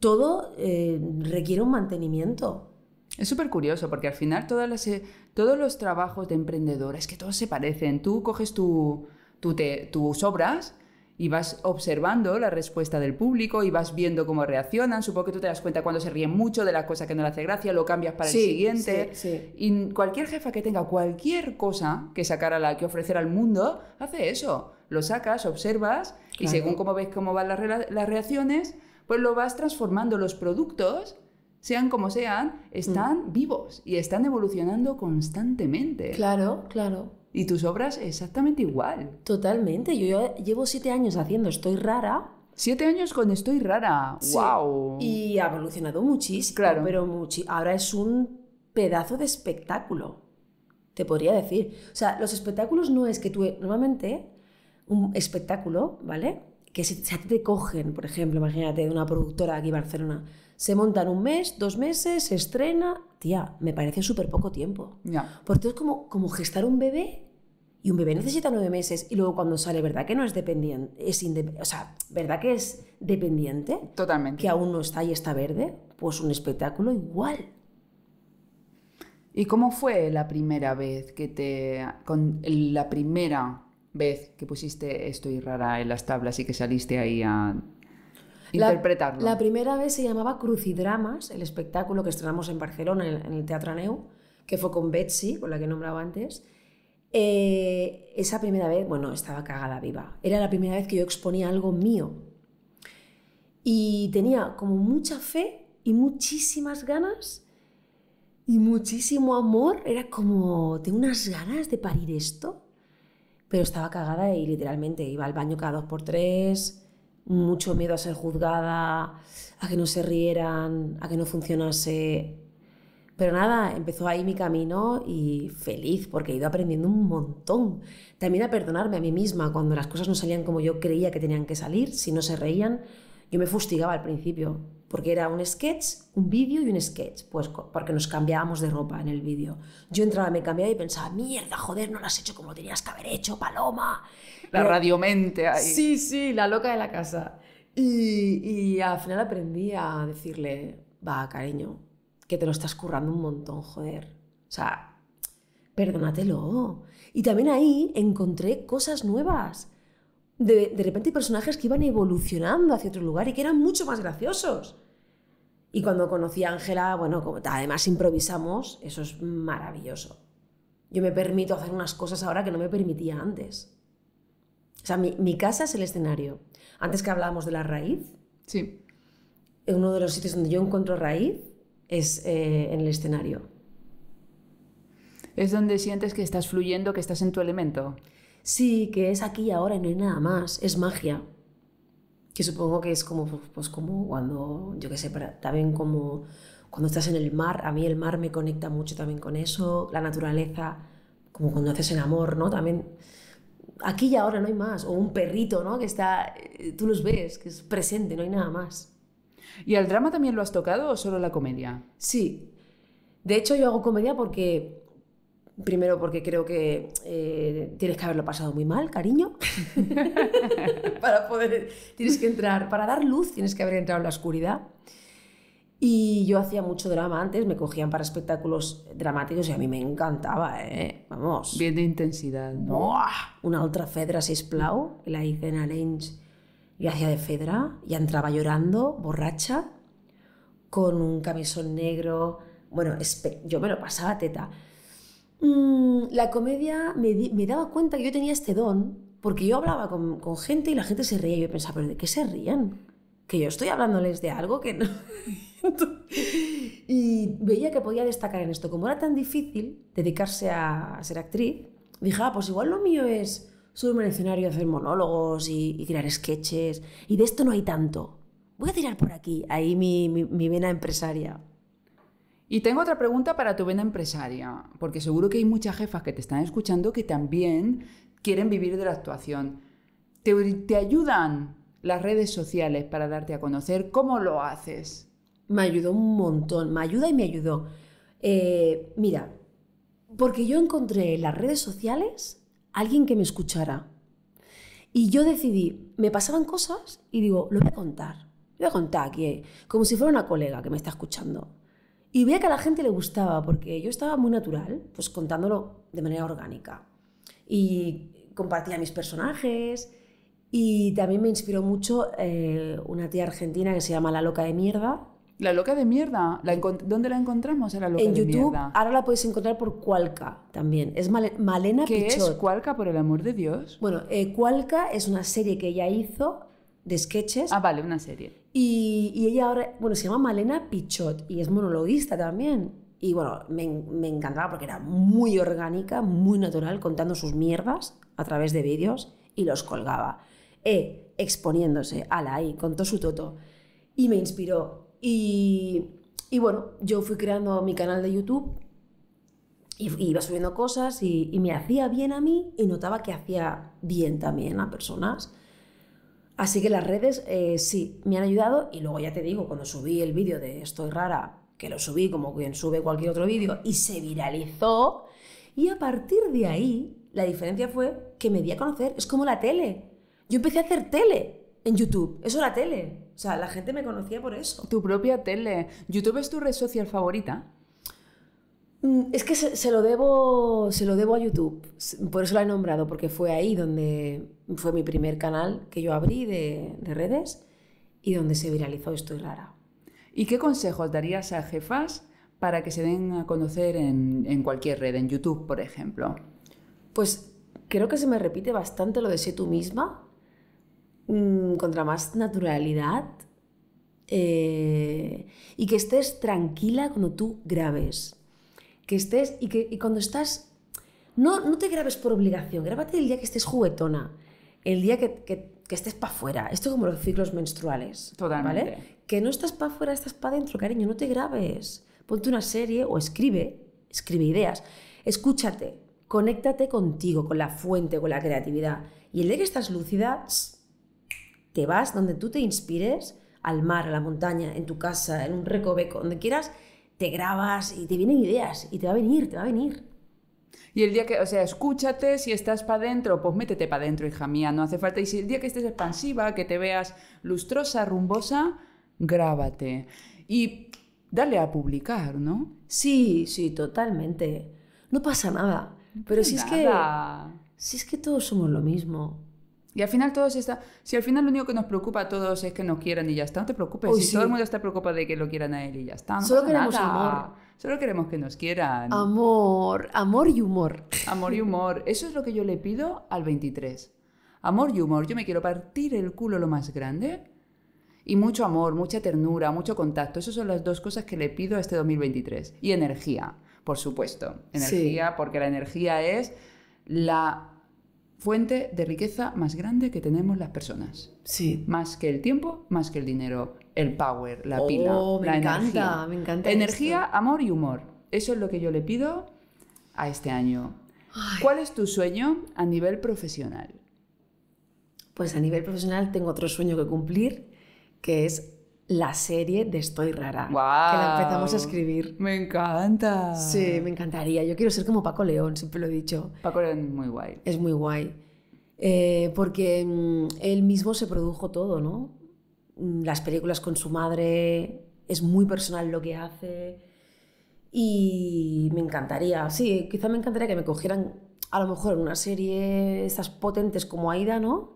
Todo eh, requiere un mantenimiento. Es súper curioso porque al final eh, todos los trabajos de emprendedores, es que todos se parecen. Tú coges tu, tu tus obras y vas observando la respuesta del público y vas viendo cómo reaccionan. Supongo que tú te das cuenta cuando se ríen mucho de las cosas que no le hace gracia, lo cambias para el siguiente. Y cualquier jefa que tenga cualquier cosa que sacar la que ofrecer al mundo, hace eso. Lo sacas, observas y según cómo ves cómo van las, reacciones, pues lo vas transformando los productos sean como sean, están mm. vivos y están evolucionando constantemente. Claro, claro. Y tus obras exactamente igual. Totalmente. Yo llevo siete años haciendo Estoy Rara. Siete años con Estoy Rara. ¡Wow! Y ha evolucionado muchísimo. Claro. Pero ahora es un pedazo de espectáculo. Te podría decir. O sea, los espectáculos no es que tú. Normalmente, un espectáculo, ¿vale? Que se, te cogen, por ejemplo, imagínate, de una productora aquí en Barcelona se montan un mes, dos meses, se estrena. Tía, me parece súper poco tiempo. ya Porque es como, como gestar un bebé y un bebé necesita nueve meses y luego cuando sale, ¿verdad que no es dependiente? Es o sea, ¿verdad que es dependiente? Totalmente. Que aún no está y está verde. Pues un espectáculo igual. ¿Y cómo fue la primera vez que te... Con la primera vez que pusiste esto rara en las tablas y que saliste ahí a la primera vez se llamaba Crucidramas, el espectáculo que estrenamos en Barcelona, en el, Teatro Aneu, que fue con Betsy, con la que nombraba antes. Eh, esa primera vez, bueno, estaba cagada viva. Era la primera vez que yo exponía algo mío. Y tenía como mucha fe y muchísimas ganas y muchísimo amor. Era como, tengo unas ganas de parir esto. Pero estaba cagada y literalmente iba al baño cada dos por tres mucho miedo a ser juzgada, a que no se rieran, a que no funcionase. Pero nada, empezó ahí mi camino y feliz porque he ido aprendiendo un montón. También a perdonarme a mí misma cuando las cosas no salían como yo creía que tenían que salir, si no se reían, yo me fustigaba al principio porque era un sketch, un vídeo y un sketch, pues porque nos cambiábamos de ropa en el vídeo. Yo entraba, me cambiaba y pensaba, mierda, joder, no lo has hecho como tenías que haber hecho, paloma la radiomente ahí. Sí, sí, la loca de la casa. Y, y al final aprendí a decirle, va, cariño, que te lo estás currando un montón, joder. O sea, perdónatelo. Y también ahí encontré cosas nuevas. De, repente personajes que iban evolucionando hacia otro lugar y que eran mucho más graciosos. Y cuando conocí a Ángela, bueno, como, además improvisamos, eso es maravilloso. Yo me permito hacer unas cosas ahora que no me permitía antes. O sea, mi, casa es el escenario. Antes que hablábamos de la raíz. Sí. Uno de los sitios donde yo encuentro raíz es eh, en el escenario. Es donde sientes que estás fluyendo, que estás en tu elemento. Sí, que es aquí y ahora y no hay nada más. Es magia. Que supongo que es como, pues, como cuando, yo qué sé, también como cuando estás en el mar. A mí el mar me conecta mucho también con eso. La naturaleza, como cuando haces el amor, ¿no? También aquí y ahora no hay más, o un perrito, ¿no? Que está, eh, tú los ves, que es presente, no hay nada más. ¿Y al drama también lo has tocado o solo la comedia? Sí. De hecho, yo hago comedia porque Primero porque creo que eh, tienes que haberlo pasado muy mal, cariño. (laughs) (laughs) para poder, tienes que entrar, para dar luz tienes que haber entrado en la oscuridad. Y yo hacía mucho drama antes, me cogían para espectáculos dramáticos y a mí me encantaba, ¿eh? Vamos. Bien de intensidad. ¿no? Una otra Fedra Sisplau, que la hice en y Yo hacía de Fedra y entraba llorando, borracha, con un camisón negro. Bueno, yo me lo pasaba teta. Mm, la comedia me, daba cuenta que yo tenía este don, porque yo hablaba con, con, gente y la gente se reía. Y yo pensaba, ¿pero de qué se rían? Que yo estoy hablándoles de algo que no y veía que podía destacar en esto. Como era tan difícil dedicarse a, ser actriz, dije, ah, pues igual lo mío es subirme al escenario, hacer monólogos y, crear sketches. Y de esto no hay tanto. Voy a tirar por aquí, ahí mi, mi, vena empresaria. Y tengo otra pregunta para tu vena empresaria, porque seguro que hay muchas jefas que te están escuchando que también quieren vivir de la actuación. te ayudan las redes sociales para darte a conocer? ¿Cómo lo haces? me ayudó un montón, me ayuda y me ayudó. Eh, mira, porque yo encontré en las redes sociales a alguien que me escuchara. Y yo decidí, me pasaban cosas y digo, lo voy a contar. Lo voy a contar aquí, eh", como si fuera una colega que me está escuchando. Y veía que a la gente le gustaba, porque yo estaba muy natural, pues contándolo de manera orgánica. Y compartía mis personajes. Y también me inspiró mucho eh, una tía argentina que se llama La Loca de Mierda, la loca de mierda. La ¿Dónde la encontramos? En YouTube, ahora la podéis encontrar por Cualca también. Es Malena Malena ¿Qué es Cualca, por el amor de Dios? Bueno, eh, Cualca es una serie que ella hizo de sketches. Ah, vale, una serie. Y, ella ahora, bueno, se llama Malena Pichot y es monologuista también. Y bueno, me, encantaba porque era muy orgánica, muy natural, contando sus mierdas a través de vídeos y los colgaba. Eh, exponiéndose, la I, contó su toto. Y me inspiró y, bueno, yo fui creando mi canal de YouTube y, iba subiendo cosas y, me hacía bien a mí y notaba que hacía bien también a personas. Así que las redes eh, sí, me han ayudado y luego ya te digo, cuando subí el vídeo de Estoy rara, que lo subí como quien sube cualquier otro vídeo y se viralizó, y a partir de ahí la diferencia fue que me di a conocer, es como la tele. Yo empecé a hacer tele, en YouTube. Eso era tele. O sea, la gente me conocía por eso. Tu propia tele. ¿YouTube es tu red social favorita? Mm, es que se, lo debo, se lo debo a YouTube, por eso la he nombrado, porque fue ahí donde fue mi primer canal que yo abrí de, redes y donde se viralizó esto Estoy Rara. ¿Y qué consejos darías a jefas para que se den a conocer en, cualquier red, en YouTube, por ejemplo? Pues creo que se me repite bastante lo de sé tú misma, Mm, contra más naturalidad eh, y que estés tranquila cuando tú grabes. Que estés y, que, cuando estás... No, no te grabes por obligación, grábate el día que estés juguetona, el día que, estés para afuera. Esto es como los ciclos menstruales. Totalmente. Que no estás para afuera, estás para dentro cariño, no te grabes. Ponte una serie o escribe, escribe ideas. Escúchate, conéctate contigo, con la fuente, con la creatividad. Y el día que estás lúcida, te vas donde tú te inspires, al mar, a la montaña, en tu casa, en un recoveco, donde quieras, te grabas y te vienen ideas y te va a venir, te va a venir. Y el día que, o sea, escúchate, si estás para adentro, pues métete para dentro, hija mía, no hace falta. Y si el día que estés expansiva, que te veas lustrosa, rumbosa, grábate. Y dale a publicar, ¿no? Sí, sí, totalmente. No pasa nada. Pero si es que. Si es que todos somos lo mismo. Y al final todos está, si al final lo único que nos preocupa a todos es que nos quieran y ya está, no te preocupes, si todo el mundo está preocupado de que lo quieran a él y ya está. Solo queremos Solo queremos que nos quieran. Amor, amor y humor. Amor y humor. Eso es lo que yo le pido al 23. Amor y humor. Yo me quiero partir el culo lo más grande y mucho amor, mucha ternura, mucho contacto. Esas son las dos cosas que le pido a este 2023. Y energía, por supuesto. Energía, porque la energía es la fuente de riqueza más grande que tenemos las personas. Sí. Más que el tiempo, más que el dinero, el power, la oh, pila, la energía. Me encanta. Energía, amor y humor. Eso es lo que yo le pido a este año. ¿Cuál es tu sueño a nivel profesional? Pues a nivel profesional tengo otro sueño que cumplir, que es la serie de Estoy Rara. que la empezamos a escribir. Me encanta. Sí, me encantaría. Yo quiero ser como Paco León, siempre lo he dicho. Paco León es muy guay. Es muy guay. Eh, porque mm, él mismo se produjo todo, ¿no? Mm, las películas con su madre, es muy personal lo que hace. Y me encantaría, sí, quizá me encantaría que me cogieran a lo mejor una serie esas potentes como Aida, ¿no?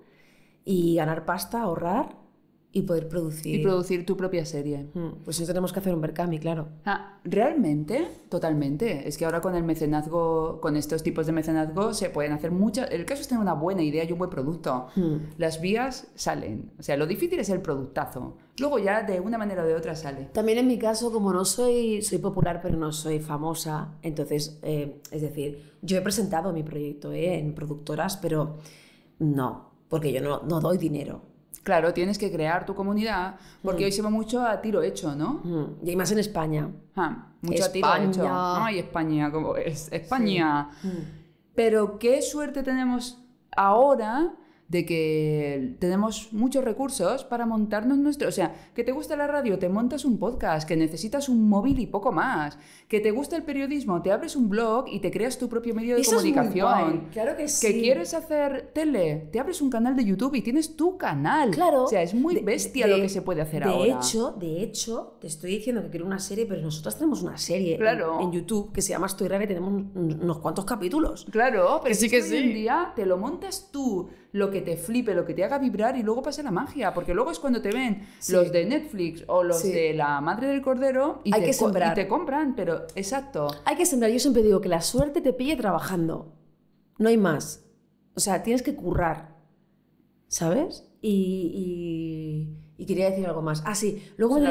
Y ganar pasta, ahorrar y poder producir. Y producir tu propia serie. Hmm. Pues eso tenemos que hacer un Berkami, claro. Ah, realmente, totalmente. Es que ahora con el mecenazgo, con estos tipos de mecenazgo, se pueden hacer muchas. El caso es tener una buena idea y un buen producto. Hmm. Las vías salen. O sea, lo difícil es el productazo. Luego ya de una manera o de otra sale. También en mi caso, como no soy, soy popular, pero no soy famosa, entonces, eh, es decir, yo he presentado mi proyecto eh, en productoras, pero no, porque yo no, no doy dinero. Claro, tienes que crear tu comunidad, porque mm. hoy se va mucho a tiro hecho, ¿no? Mm. Y hay más en España. Ah, mucho a tiro hecho. Ay, España, como es España. Mm. Pero qué suerte tenemos ahora de que tenemos muchos recursos para montarnos nuestro... O sea, que te gusta la radio, te montas un podcast, que necesitas un móvil y poco más, que te gusta el periodismo, te abres un blog y te creas tu propio medio de comunicación. Claro que sí. Que quieres hacer tele, te abres un canal de YouTube y tienes tu canal. Claro. O sea, es muy bestia lo que se puede hacer ahora. De hecho, de hecho, te estoy diciendo que quiero una serie, pero nosotros tenemos una serie en, YouTube que se llama Estoy Rara y tenemos unos cuantos capítulos. Claro, pero que sí que, sí. día te lo montas tú lo que te flipe, lo que te haga vibrar y luego pasa la magia, porque luego es cuando te ven los de Netflix o los de la Madre del Cordero y, Hay te y te compran, pero exacto. Hay que sembrar, yo siempre digo que la suerte te pille trabajando, no hay más. O sea, tienes que currar, ¿sabes? Y, y, quería decir algo más. Ah, sí, luego... en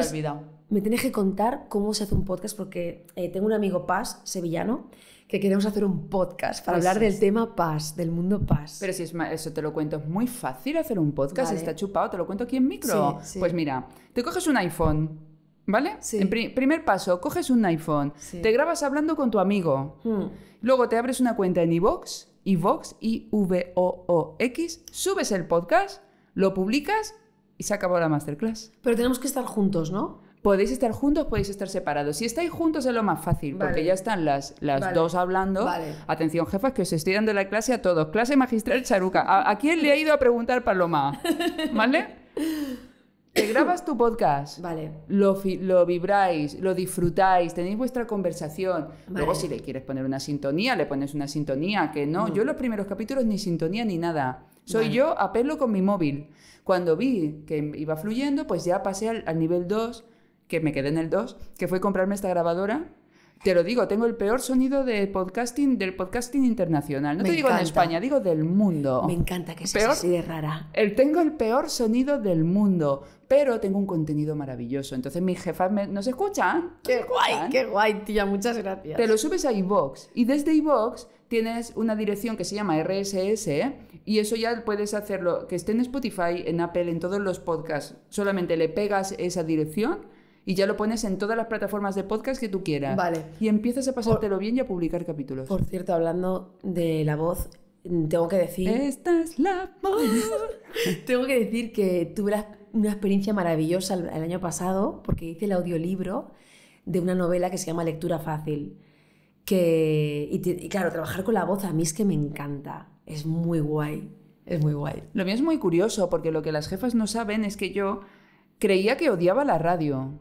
me tienes que contar cómo se hace un podcast, porque eh, tengo un amigo Paz, sevillano, que queremos hacer un podcast para pues hablar del tema paz, del mundo paz. Pero si es eso te lo cuento, es muy fácil hacer un podcast, está chupado, te lo cuento aquí en micro. Pues mira, te coges un iPhone, ¿vale? En primer paso, coges un iPhone, te grabas hablando con tu amigo, hmm. luego te abres una cuenta en iVox, iVox, I-V-O-O-X, subes el podcast, lo publicas y se acabó la masterclass. Pero tenemos que estar juntos, ¿no? podéis estar juntos, podéis estar separados. Si estáis juntos es lo más fácil, porque ya están las, las dos hablando. Atención, jefas, que os estoy dando la clase a todos. Clase magistral charuca. ¿A, quién le ha ido a preguntar Paloma? (laughs) ¿Vale? Te grabas tu podcast, vale. lo, lo vibráis, lo disfrutáis, tenéis vuestra conversación. Luego, si le quieres poner una sintonía, le pones una sintonía, que no. Mm. Yo los primeros capítulos ni sintonía ni nada. Soy yo a pelo con mi móvil. Cuando vi que iba fluyendo, pues ya pasé al nivel 2 que me quedé en el 2, que fue comprarme esta grabadora. Te lo digo, tengo el peor sonido de podcasting del podcasting internacional. No te digo en España, digo del mundo. Me encanta que seas así de rara. El, tengo el peor sonido del mundo, pero tengo un contenido maravilloso. Entonces mis jefas me, nos escuchan. Qué guay, qué guay, tía, muchas gracias. Te lo subes a iVox y desde iVox tienes una dirección que se llama RSS y eso ya puedes hacerlo que esté en Spotify, en Apple, en todos los podcasts. Solamente le pegas esa dirección y ya lo pones en todas las plataformas de podcast que tú quieras. Vale. Y empiezas a pasártelo bien y a publicar capítulos. Por cierto, hablando de la voz, tengo que decir. Esta es la voz. (laughs) tengo que decir que tuve una experiencia maravillosa el, año pasado porque hice el audiolibro de una novela que se llama Lectura Fácil. Que, y, claro, trabajar con la voz a mí es que me encanta. Es muy guay. Es muy guay. Lo mío es muy curioso porque lo que las jefas no saben es que yo creía que odiaba la radio.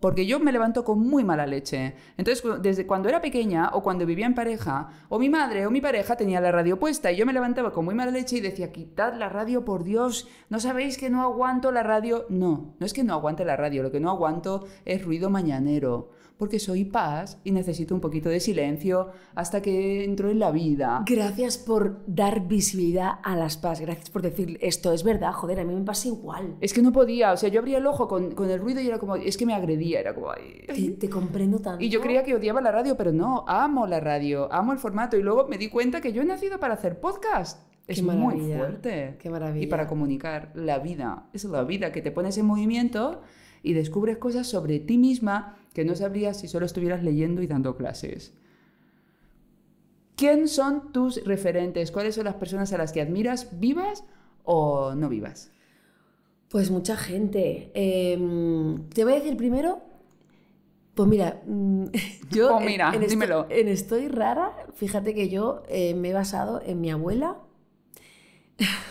Porque yo me levanto con muy mala leche. Entonces, desde cuando era pequeña o cuando vivía en pareja, o mi madre o mi pareja tenía la radio puesta y yo me levantaba con muy mala leche y decía, quitad la radio, por Dios, ¿no sabéis que no aguanto la radio? No, no es que no aguante la radio, lo que no aguanto es ruido mañanero porque soy paz y necesito un poquito de silencio hasta que entro en la vida. Gracias por dar visibilidad a las paz, gracias por decir esto es verdad, joder, a mí me pasa igual. Es que no podía, o sea, yo abría el ojo con, el ruido y era como, es que me agredía, era como... ahí. Te, te comprendo tanto. Y yo creía que odiaba la radio, pero no, amo la radio, amo el formato y luego me di cuenta que yo he nacido para hacer podcast es muy fuerte. Qué maravilla. Y para comunicar la vida, es la vida que te pones en movimiento y descubres cosas sobre ti misma que no sabrías si solo estuvieras leyendo y dando clases. ¿Quién son tus referentes? ¿Cuáles son las personas a las que admiras, vivas o no vivas? Pues mucha gente. Em, te voy a decir primero, pues mira, mm, (laughs) yo... Oh, en, dímelo. Estoy, Rara, fíjate que yo eh, me he basado en mi abuela,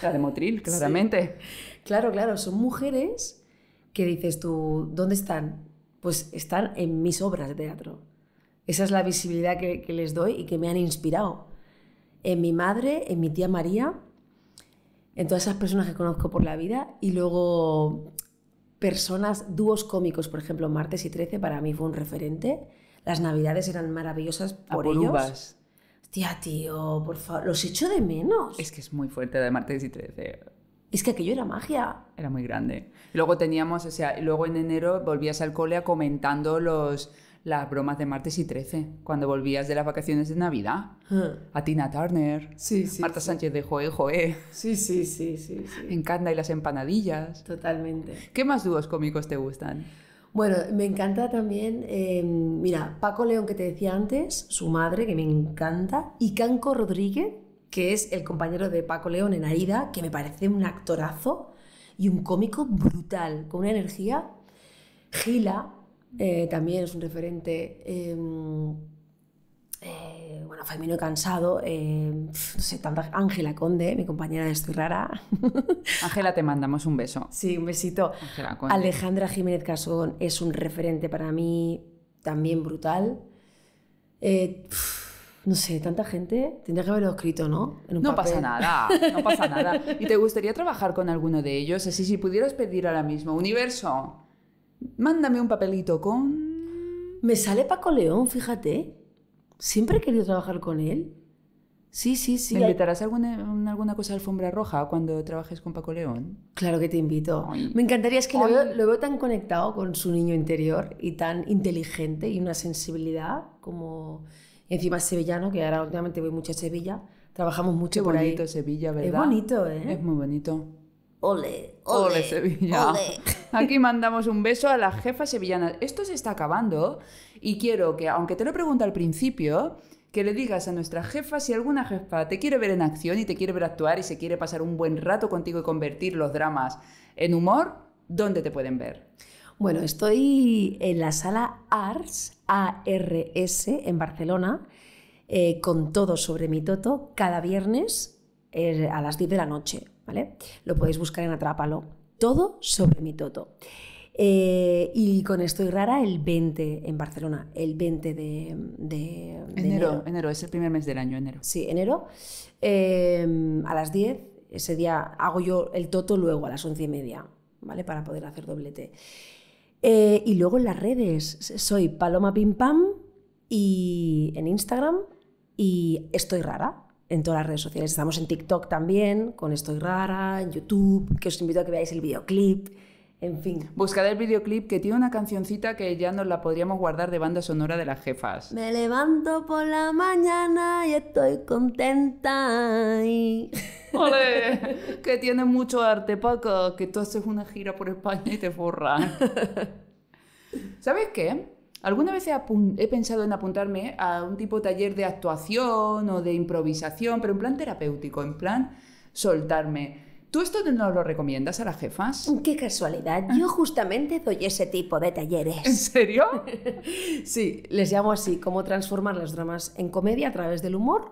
la de Motril, (laughs) claramente. Claro, claro, son mujeres que dices tú, ¿dónde están? Pues están en mis obras de teatro. Esa es la visibilidad que, les doy y que me han inspirado. En mi madre, en mi tía María, en todas esas personas que conozco por la vida y luego personas, dúos cómicos, por ejemplo, Martes y Trece para mí fue un referente. Las navidades eran maravillosas por, ellos. Tía, tío, por favor, los echo de menos. Es que es muy fuerte la de martes y 13. Es que aquello era magia. Era muy grande. luego teníamos, o sea, luego en enero volvías al cole comentando los, las bromas de martes y 13, cuando volvías de las vacaciones de Navidad. Ah. A Tina Turner. Sí, sí, Marta Sánchez de Joe Joe. Sí, sí, sí, sí. sí. Encanda y las empanadillas. Totalmente. ¿Qué más dúos cómicos te gustan? Bueno, me encanta también, em, mira, Paco León que te decía antes, su madre, que me encanta, y Canco Rodríguez, que es el compañero de Paco León en Aida, que me parece un actorazo y un cómico brutal, con una energía. Gila eh, también es un referente. Em, eh, bueno, femenino cansado, eh, no sé, tanta Ángela Conde, mi compañera de Estoy Rara. (laughs) Ángela, te mandamos un beso. Sí, un besito. Alejandra Jiménez Casón es un referente para mí también brutal. Eh, no sé, tanta gente. Tendría que haberlo escrito, ¿no? no pasa nada, no pasa (laughs) nada. ¿Y te gustaría trabajar con alguno de ellos? Así, eh, si pudieras pedir ahora mismo, universo, mándame un papelito con... Me sale Paco León, fíjate siempre he querido trabajar con él. Sí, sí, sí. ¿Me invitarás a alguna, alguna cosa de alfombra roja cuando trabajes con Paco León? Claro que te invito. Me encantaría, es que lo veo, tan conectado con su niño interior y tan inteligente y una sensibilidad como encima sevillano, que ahora últimamente voy mucho a Sevilla, trabajamos mucho Qué por bonito Sevilla, ¿verdad? Es bonito, ¿eh? Es muy bonito. Ole, ole, ole Sevilla. Ole. (laughs) Aquí mandamos un beso a la jefa sevillanas. Esto se está acabando. Y quiero que, aunque te lo pregunte al principio, que le digas a nuestra jefa si alguna jefa te quiere ver en acción y te quiere ver actuar y se quiere pasar un buen rato contigo y convertir los dramas en humor, ¿dónde te pueden ver? Bueno, estoy en la sala ARS, S en Barcelona, eh, con todo sobre mi toto, cada viernes eh, a las 10 de la noche, ¿vale? Lo podéis buscar en Atrápalo. Todo sobre mi toto. Eh, y con Estoy Rara el 20 en Barcelona, el 20 de, enero, enero, es el primer mes del año, enero. Sí, enero, em, a las 10. Ese día hago yo el toto luego a las 11 y media, ¿vale? Para poder hacer doblete. Eh, y luego en las redes, soy Paloma Pimpam y en Instagram y Estoy Rara en todas las redes sociales. Estamos en TikTok también, con Estoy Rara, en YouTube, que os invito a que veáis el videoclip en fin. Buscad el videoclip que tiene una cancioncita que ya nos la podríamos guardar de banda sonora de las jefas. Me levanto por la mañana y estoy contenta. Y... (laughs) que tiene mucho arte, Paco, que tú haces una gira por España y te forras. (laughs) ¿Sabes qué? Alguna vez he, he, pensado en apuntarme a un tipo de taller de actuación o de improvisación, pero en plan terapéutico, en plan soltarme ¿Tú esto no lo recomiendas a las jefas? Mm, qué casualidad. Ah. Yo justamente doy ese tipo de talleres. ¿En serio? (laughs) sí, les llamo así, cómo transformar los dramas en comedia a través del humor.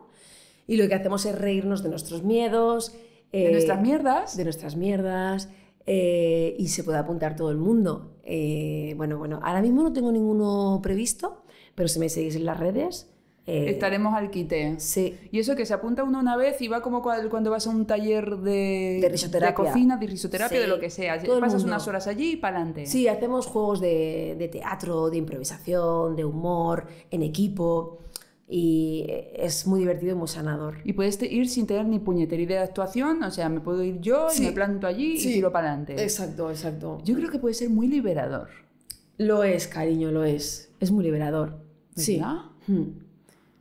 Y lo que hacemos es reírnos de nuestros miedos. de eh, nuestras mierdas. De nuestras mierdas. Eh, y se puede apuntar todo el mundo. Eh, bueno, bueno, ahora mismo no tengo ninguno previsto, pero si me seguís en las redes, eh, Estaremos al quite. Sí. Y eso que se apunta uno una vez y va como cuando vas a un taller de, de, risoterapia. de cocina, de risoterapia, de lo que sea. Pasas unas horas allí y para adelante. Sí, hacemos juegos de, de, teatro, de improvisación, de humor, en equipo. Y es muy divertido y muy sanador. Y puedes ir sin tener ni puñetera idea de actuación, o sea, me puedo ir yo y me planto allí y tiro para adelante. Exacto, exacto. Yo creo que puede ser muy liberador. Lo es, cariño, lo es. Es muy liberador. ¿Verdad? Sí. Hmm.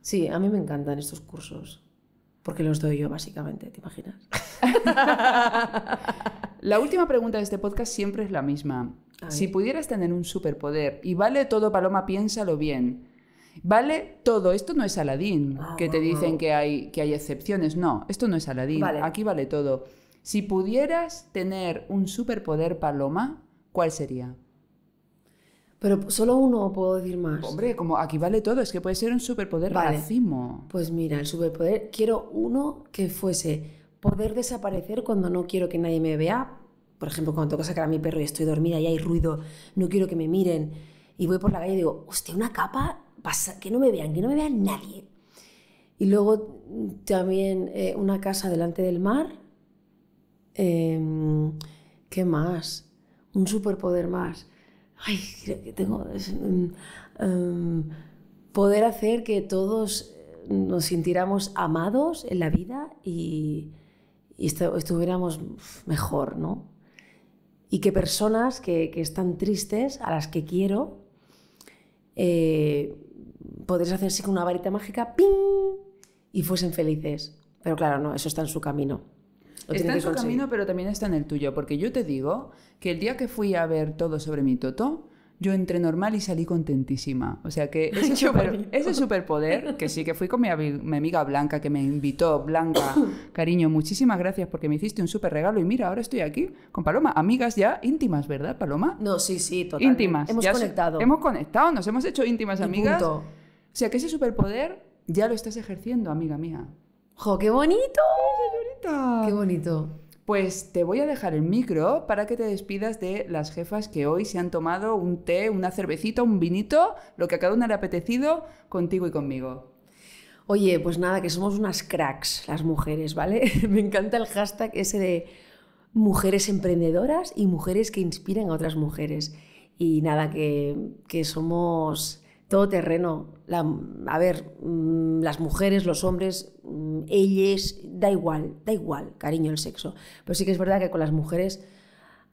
Sí, a mí me encantan estos cursos. Porque los doy yo, básicamente, ¿te imaginas? (laughs) la última pregunta de este podcast siempre es la misma. Si pudieras tener un superpoder, y vale todo, Paloma, piénsalo bien. Vale todo, esto no es Aladín, ah, que te dicen que hay, que hay excepciones. No, esto no es Aladín, aquí vale todo. Si pudieras tener un superpoder, Paloma, ¿cuál sería? Pero solo uno puedo decir más. Hombre, como aquí vale todo, es que puede ser un superpoder vale. Pues mira, el superpoder, quiero uno que fuese poder desaparecer cuando no quiero que nadie me vea. Por ejemplo, cuando tengo que sacar a mi perro y estoy dormida y hay ruido, no quiero que me miren. Y voy por la calle y digo, hostia, una capa, pasa, que no me vean, que no me vea nadie. Y luego mm, también eh, una casa delante del mar. Em, ¿Qué más? Un superpoder más ay, creo que tengo mm, em, poder hacer que todos eh, nos sintiéramos amados en la vida y, estuviéramos mejor, ¿no? Y que personas que, están tristes, a las que quiero, eh, podrías hacer con una varita mágica, ¡ping! y fuesen felices. Pero claro, no, eso está en su camino está en su camino, pero también está en el tuyo, porque yo te digo que el día que fui a ver todo sobre mi Toto, yo entré normal y salí contentísima. O sea que (laughs) ese, superpoder, que sí que fui con mi, amiga Blanca, que me invitó, Blanca, (coughs) cariño, muchísimas gracias porque me hiciste un súper regalo y mira, ahora estoy aquí con Paloma, amigas ya íntimas, ¿verdad, Paloma? No, sí, sí, totalmente. Íntimas. Hemos conectado. hemos conectado, nos hemos hecho íntimas amigas. Punto. O sea que ese superpoder ya lo estás ejerciendo, amiga mía. ¡Jo, qué bonito! Señorita. ¡Qué bonito! Pues te voy a dejar el micro para que te despidas de las jefas que hoy se han tomado un té, una cervecita, un vinito, lo que a cada una le ha apetecido, contigo y conmigo. Oye, pues nada, que somos unas cracks las mujeres, ¿vale? (laughs) Me encanta el hashtag ese de mujeres emprendedoras y mujeres que inspiran a otras mujeres. Y nada, que, que somos todo terreno. a ver, mm, las mujeres, los hombres, mm, ellas, da igual, da igual, cariño, el sexo. Pero sí que es verdad que con las mujeres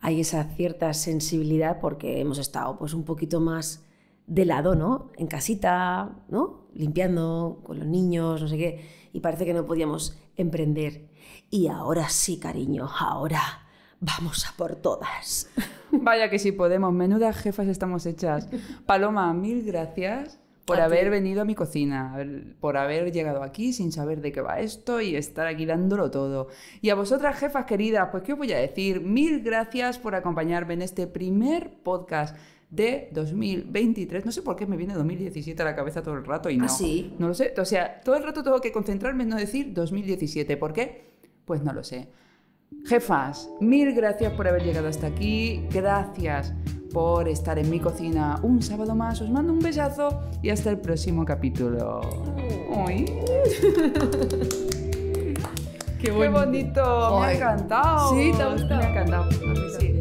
hay esa cierta sensibilidad porque hemos estado pues un poquito más de lado, ¿no? En casita, ¿no? Limpiando con los niños, no sé qué. Y parece que no podíamos emprender. Y ahora sí, cariño, ahora vamos a por todas. Vaya que sí podemos, menudas jefas estamos hechas. Paloma, mil gracias por haber venido a mi cocina, por haber llegado aquí sin saber de qué va esto y estar aquí dándolo todo. Y a vosotras, jefas queridas, pues qué os voy a decir, mil gracias por acompañarme en este primer podcast de 2023. No sé por qué me viene 2017 a la cabeza todo el rato y ¿Ah, no. No lo sé. O sea, todo el rato tengo que concentrarme en no decir 2017. ¿Por qué? Pues no lo sé. Jefas, mil gracias por haber llegado hasta aquí, gracias por estar en mi cocina un sábado más, os mando un besazo y hasta el próximo capítulo. (laughs) Qué, bonito, me ha encantado. Sí, Me ha encantado.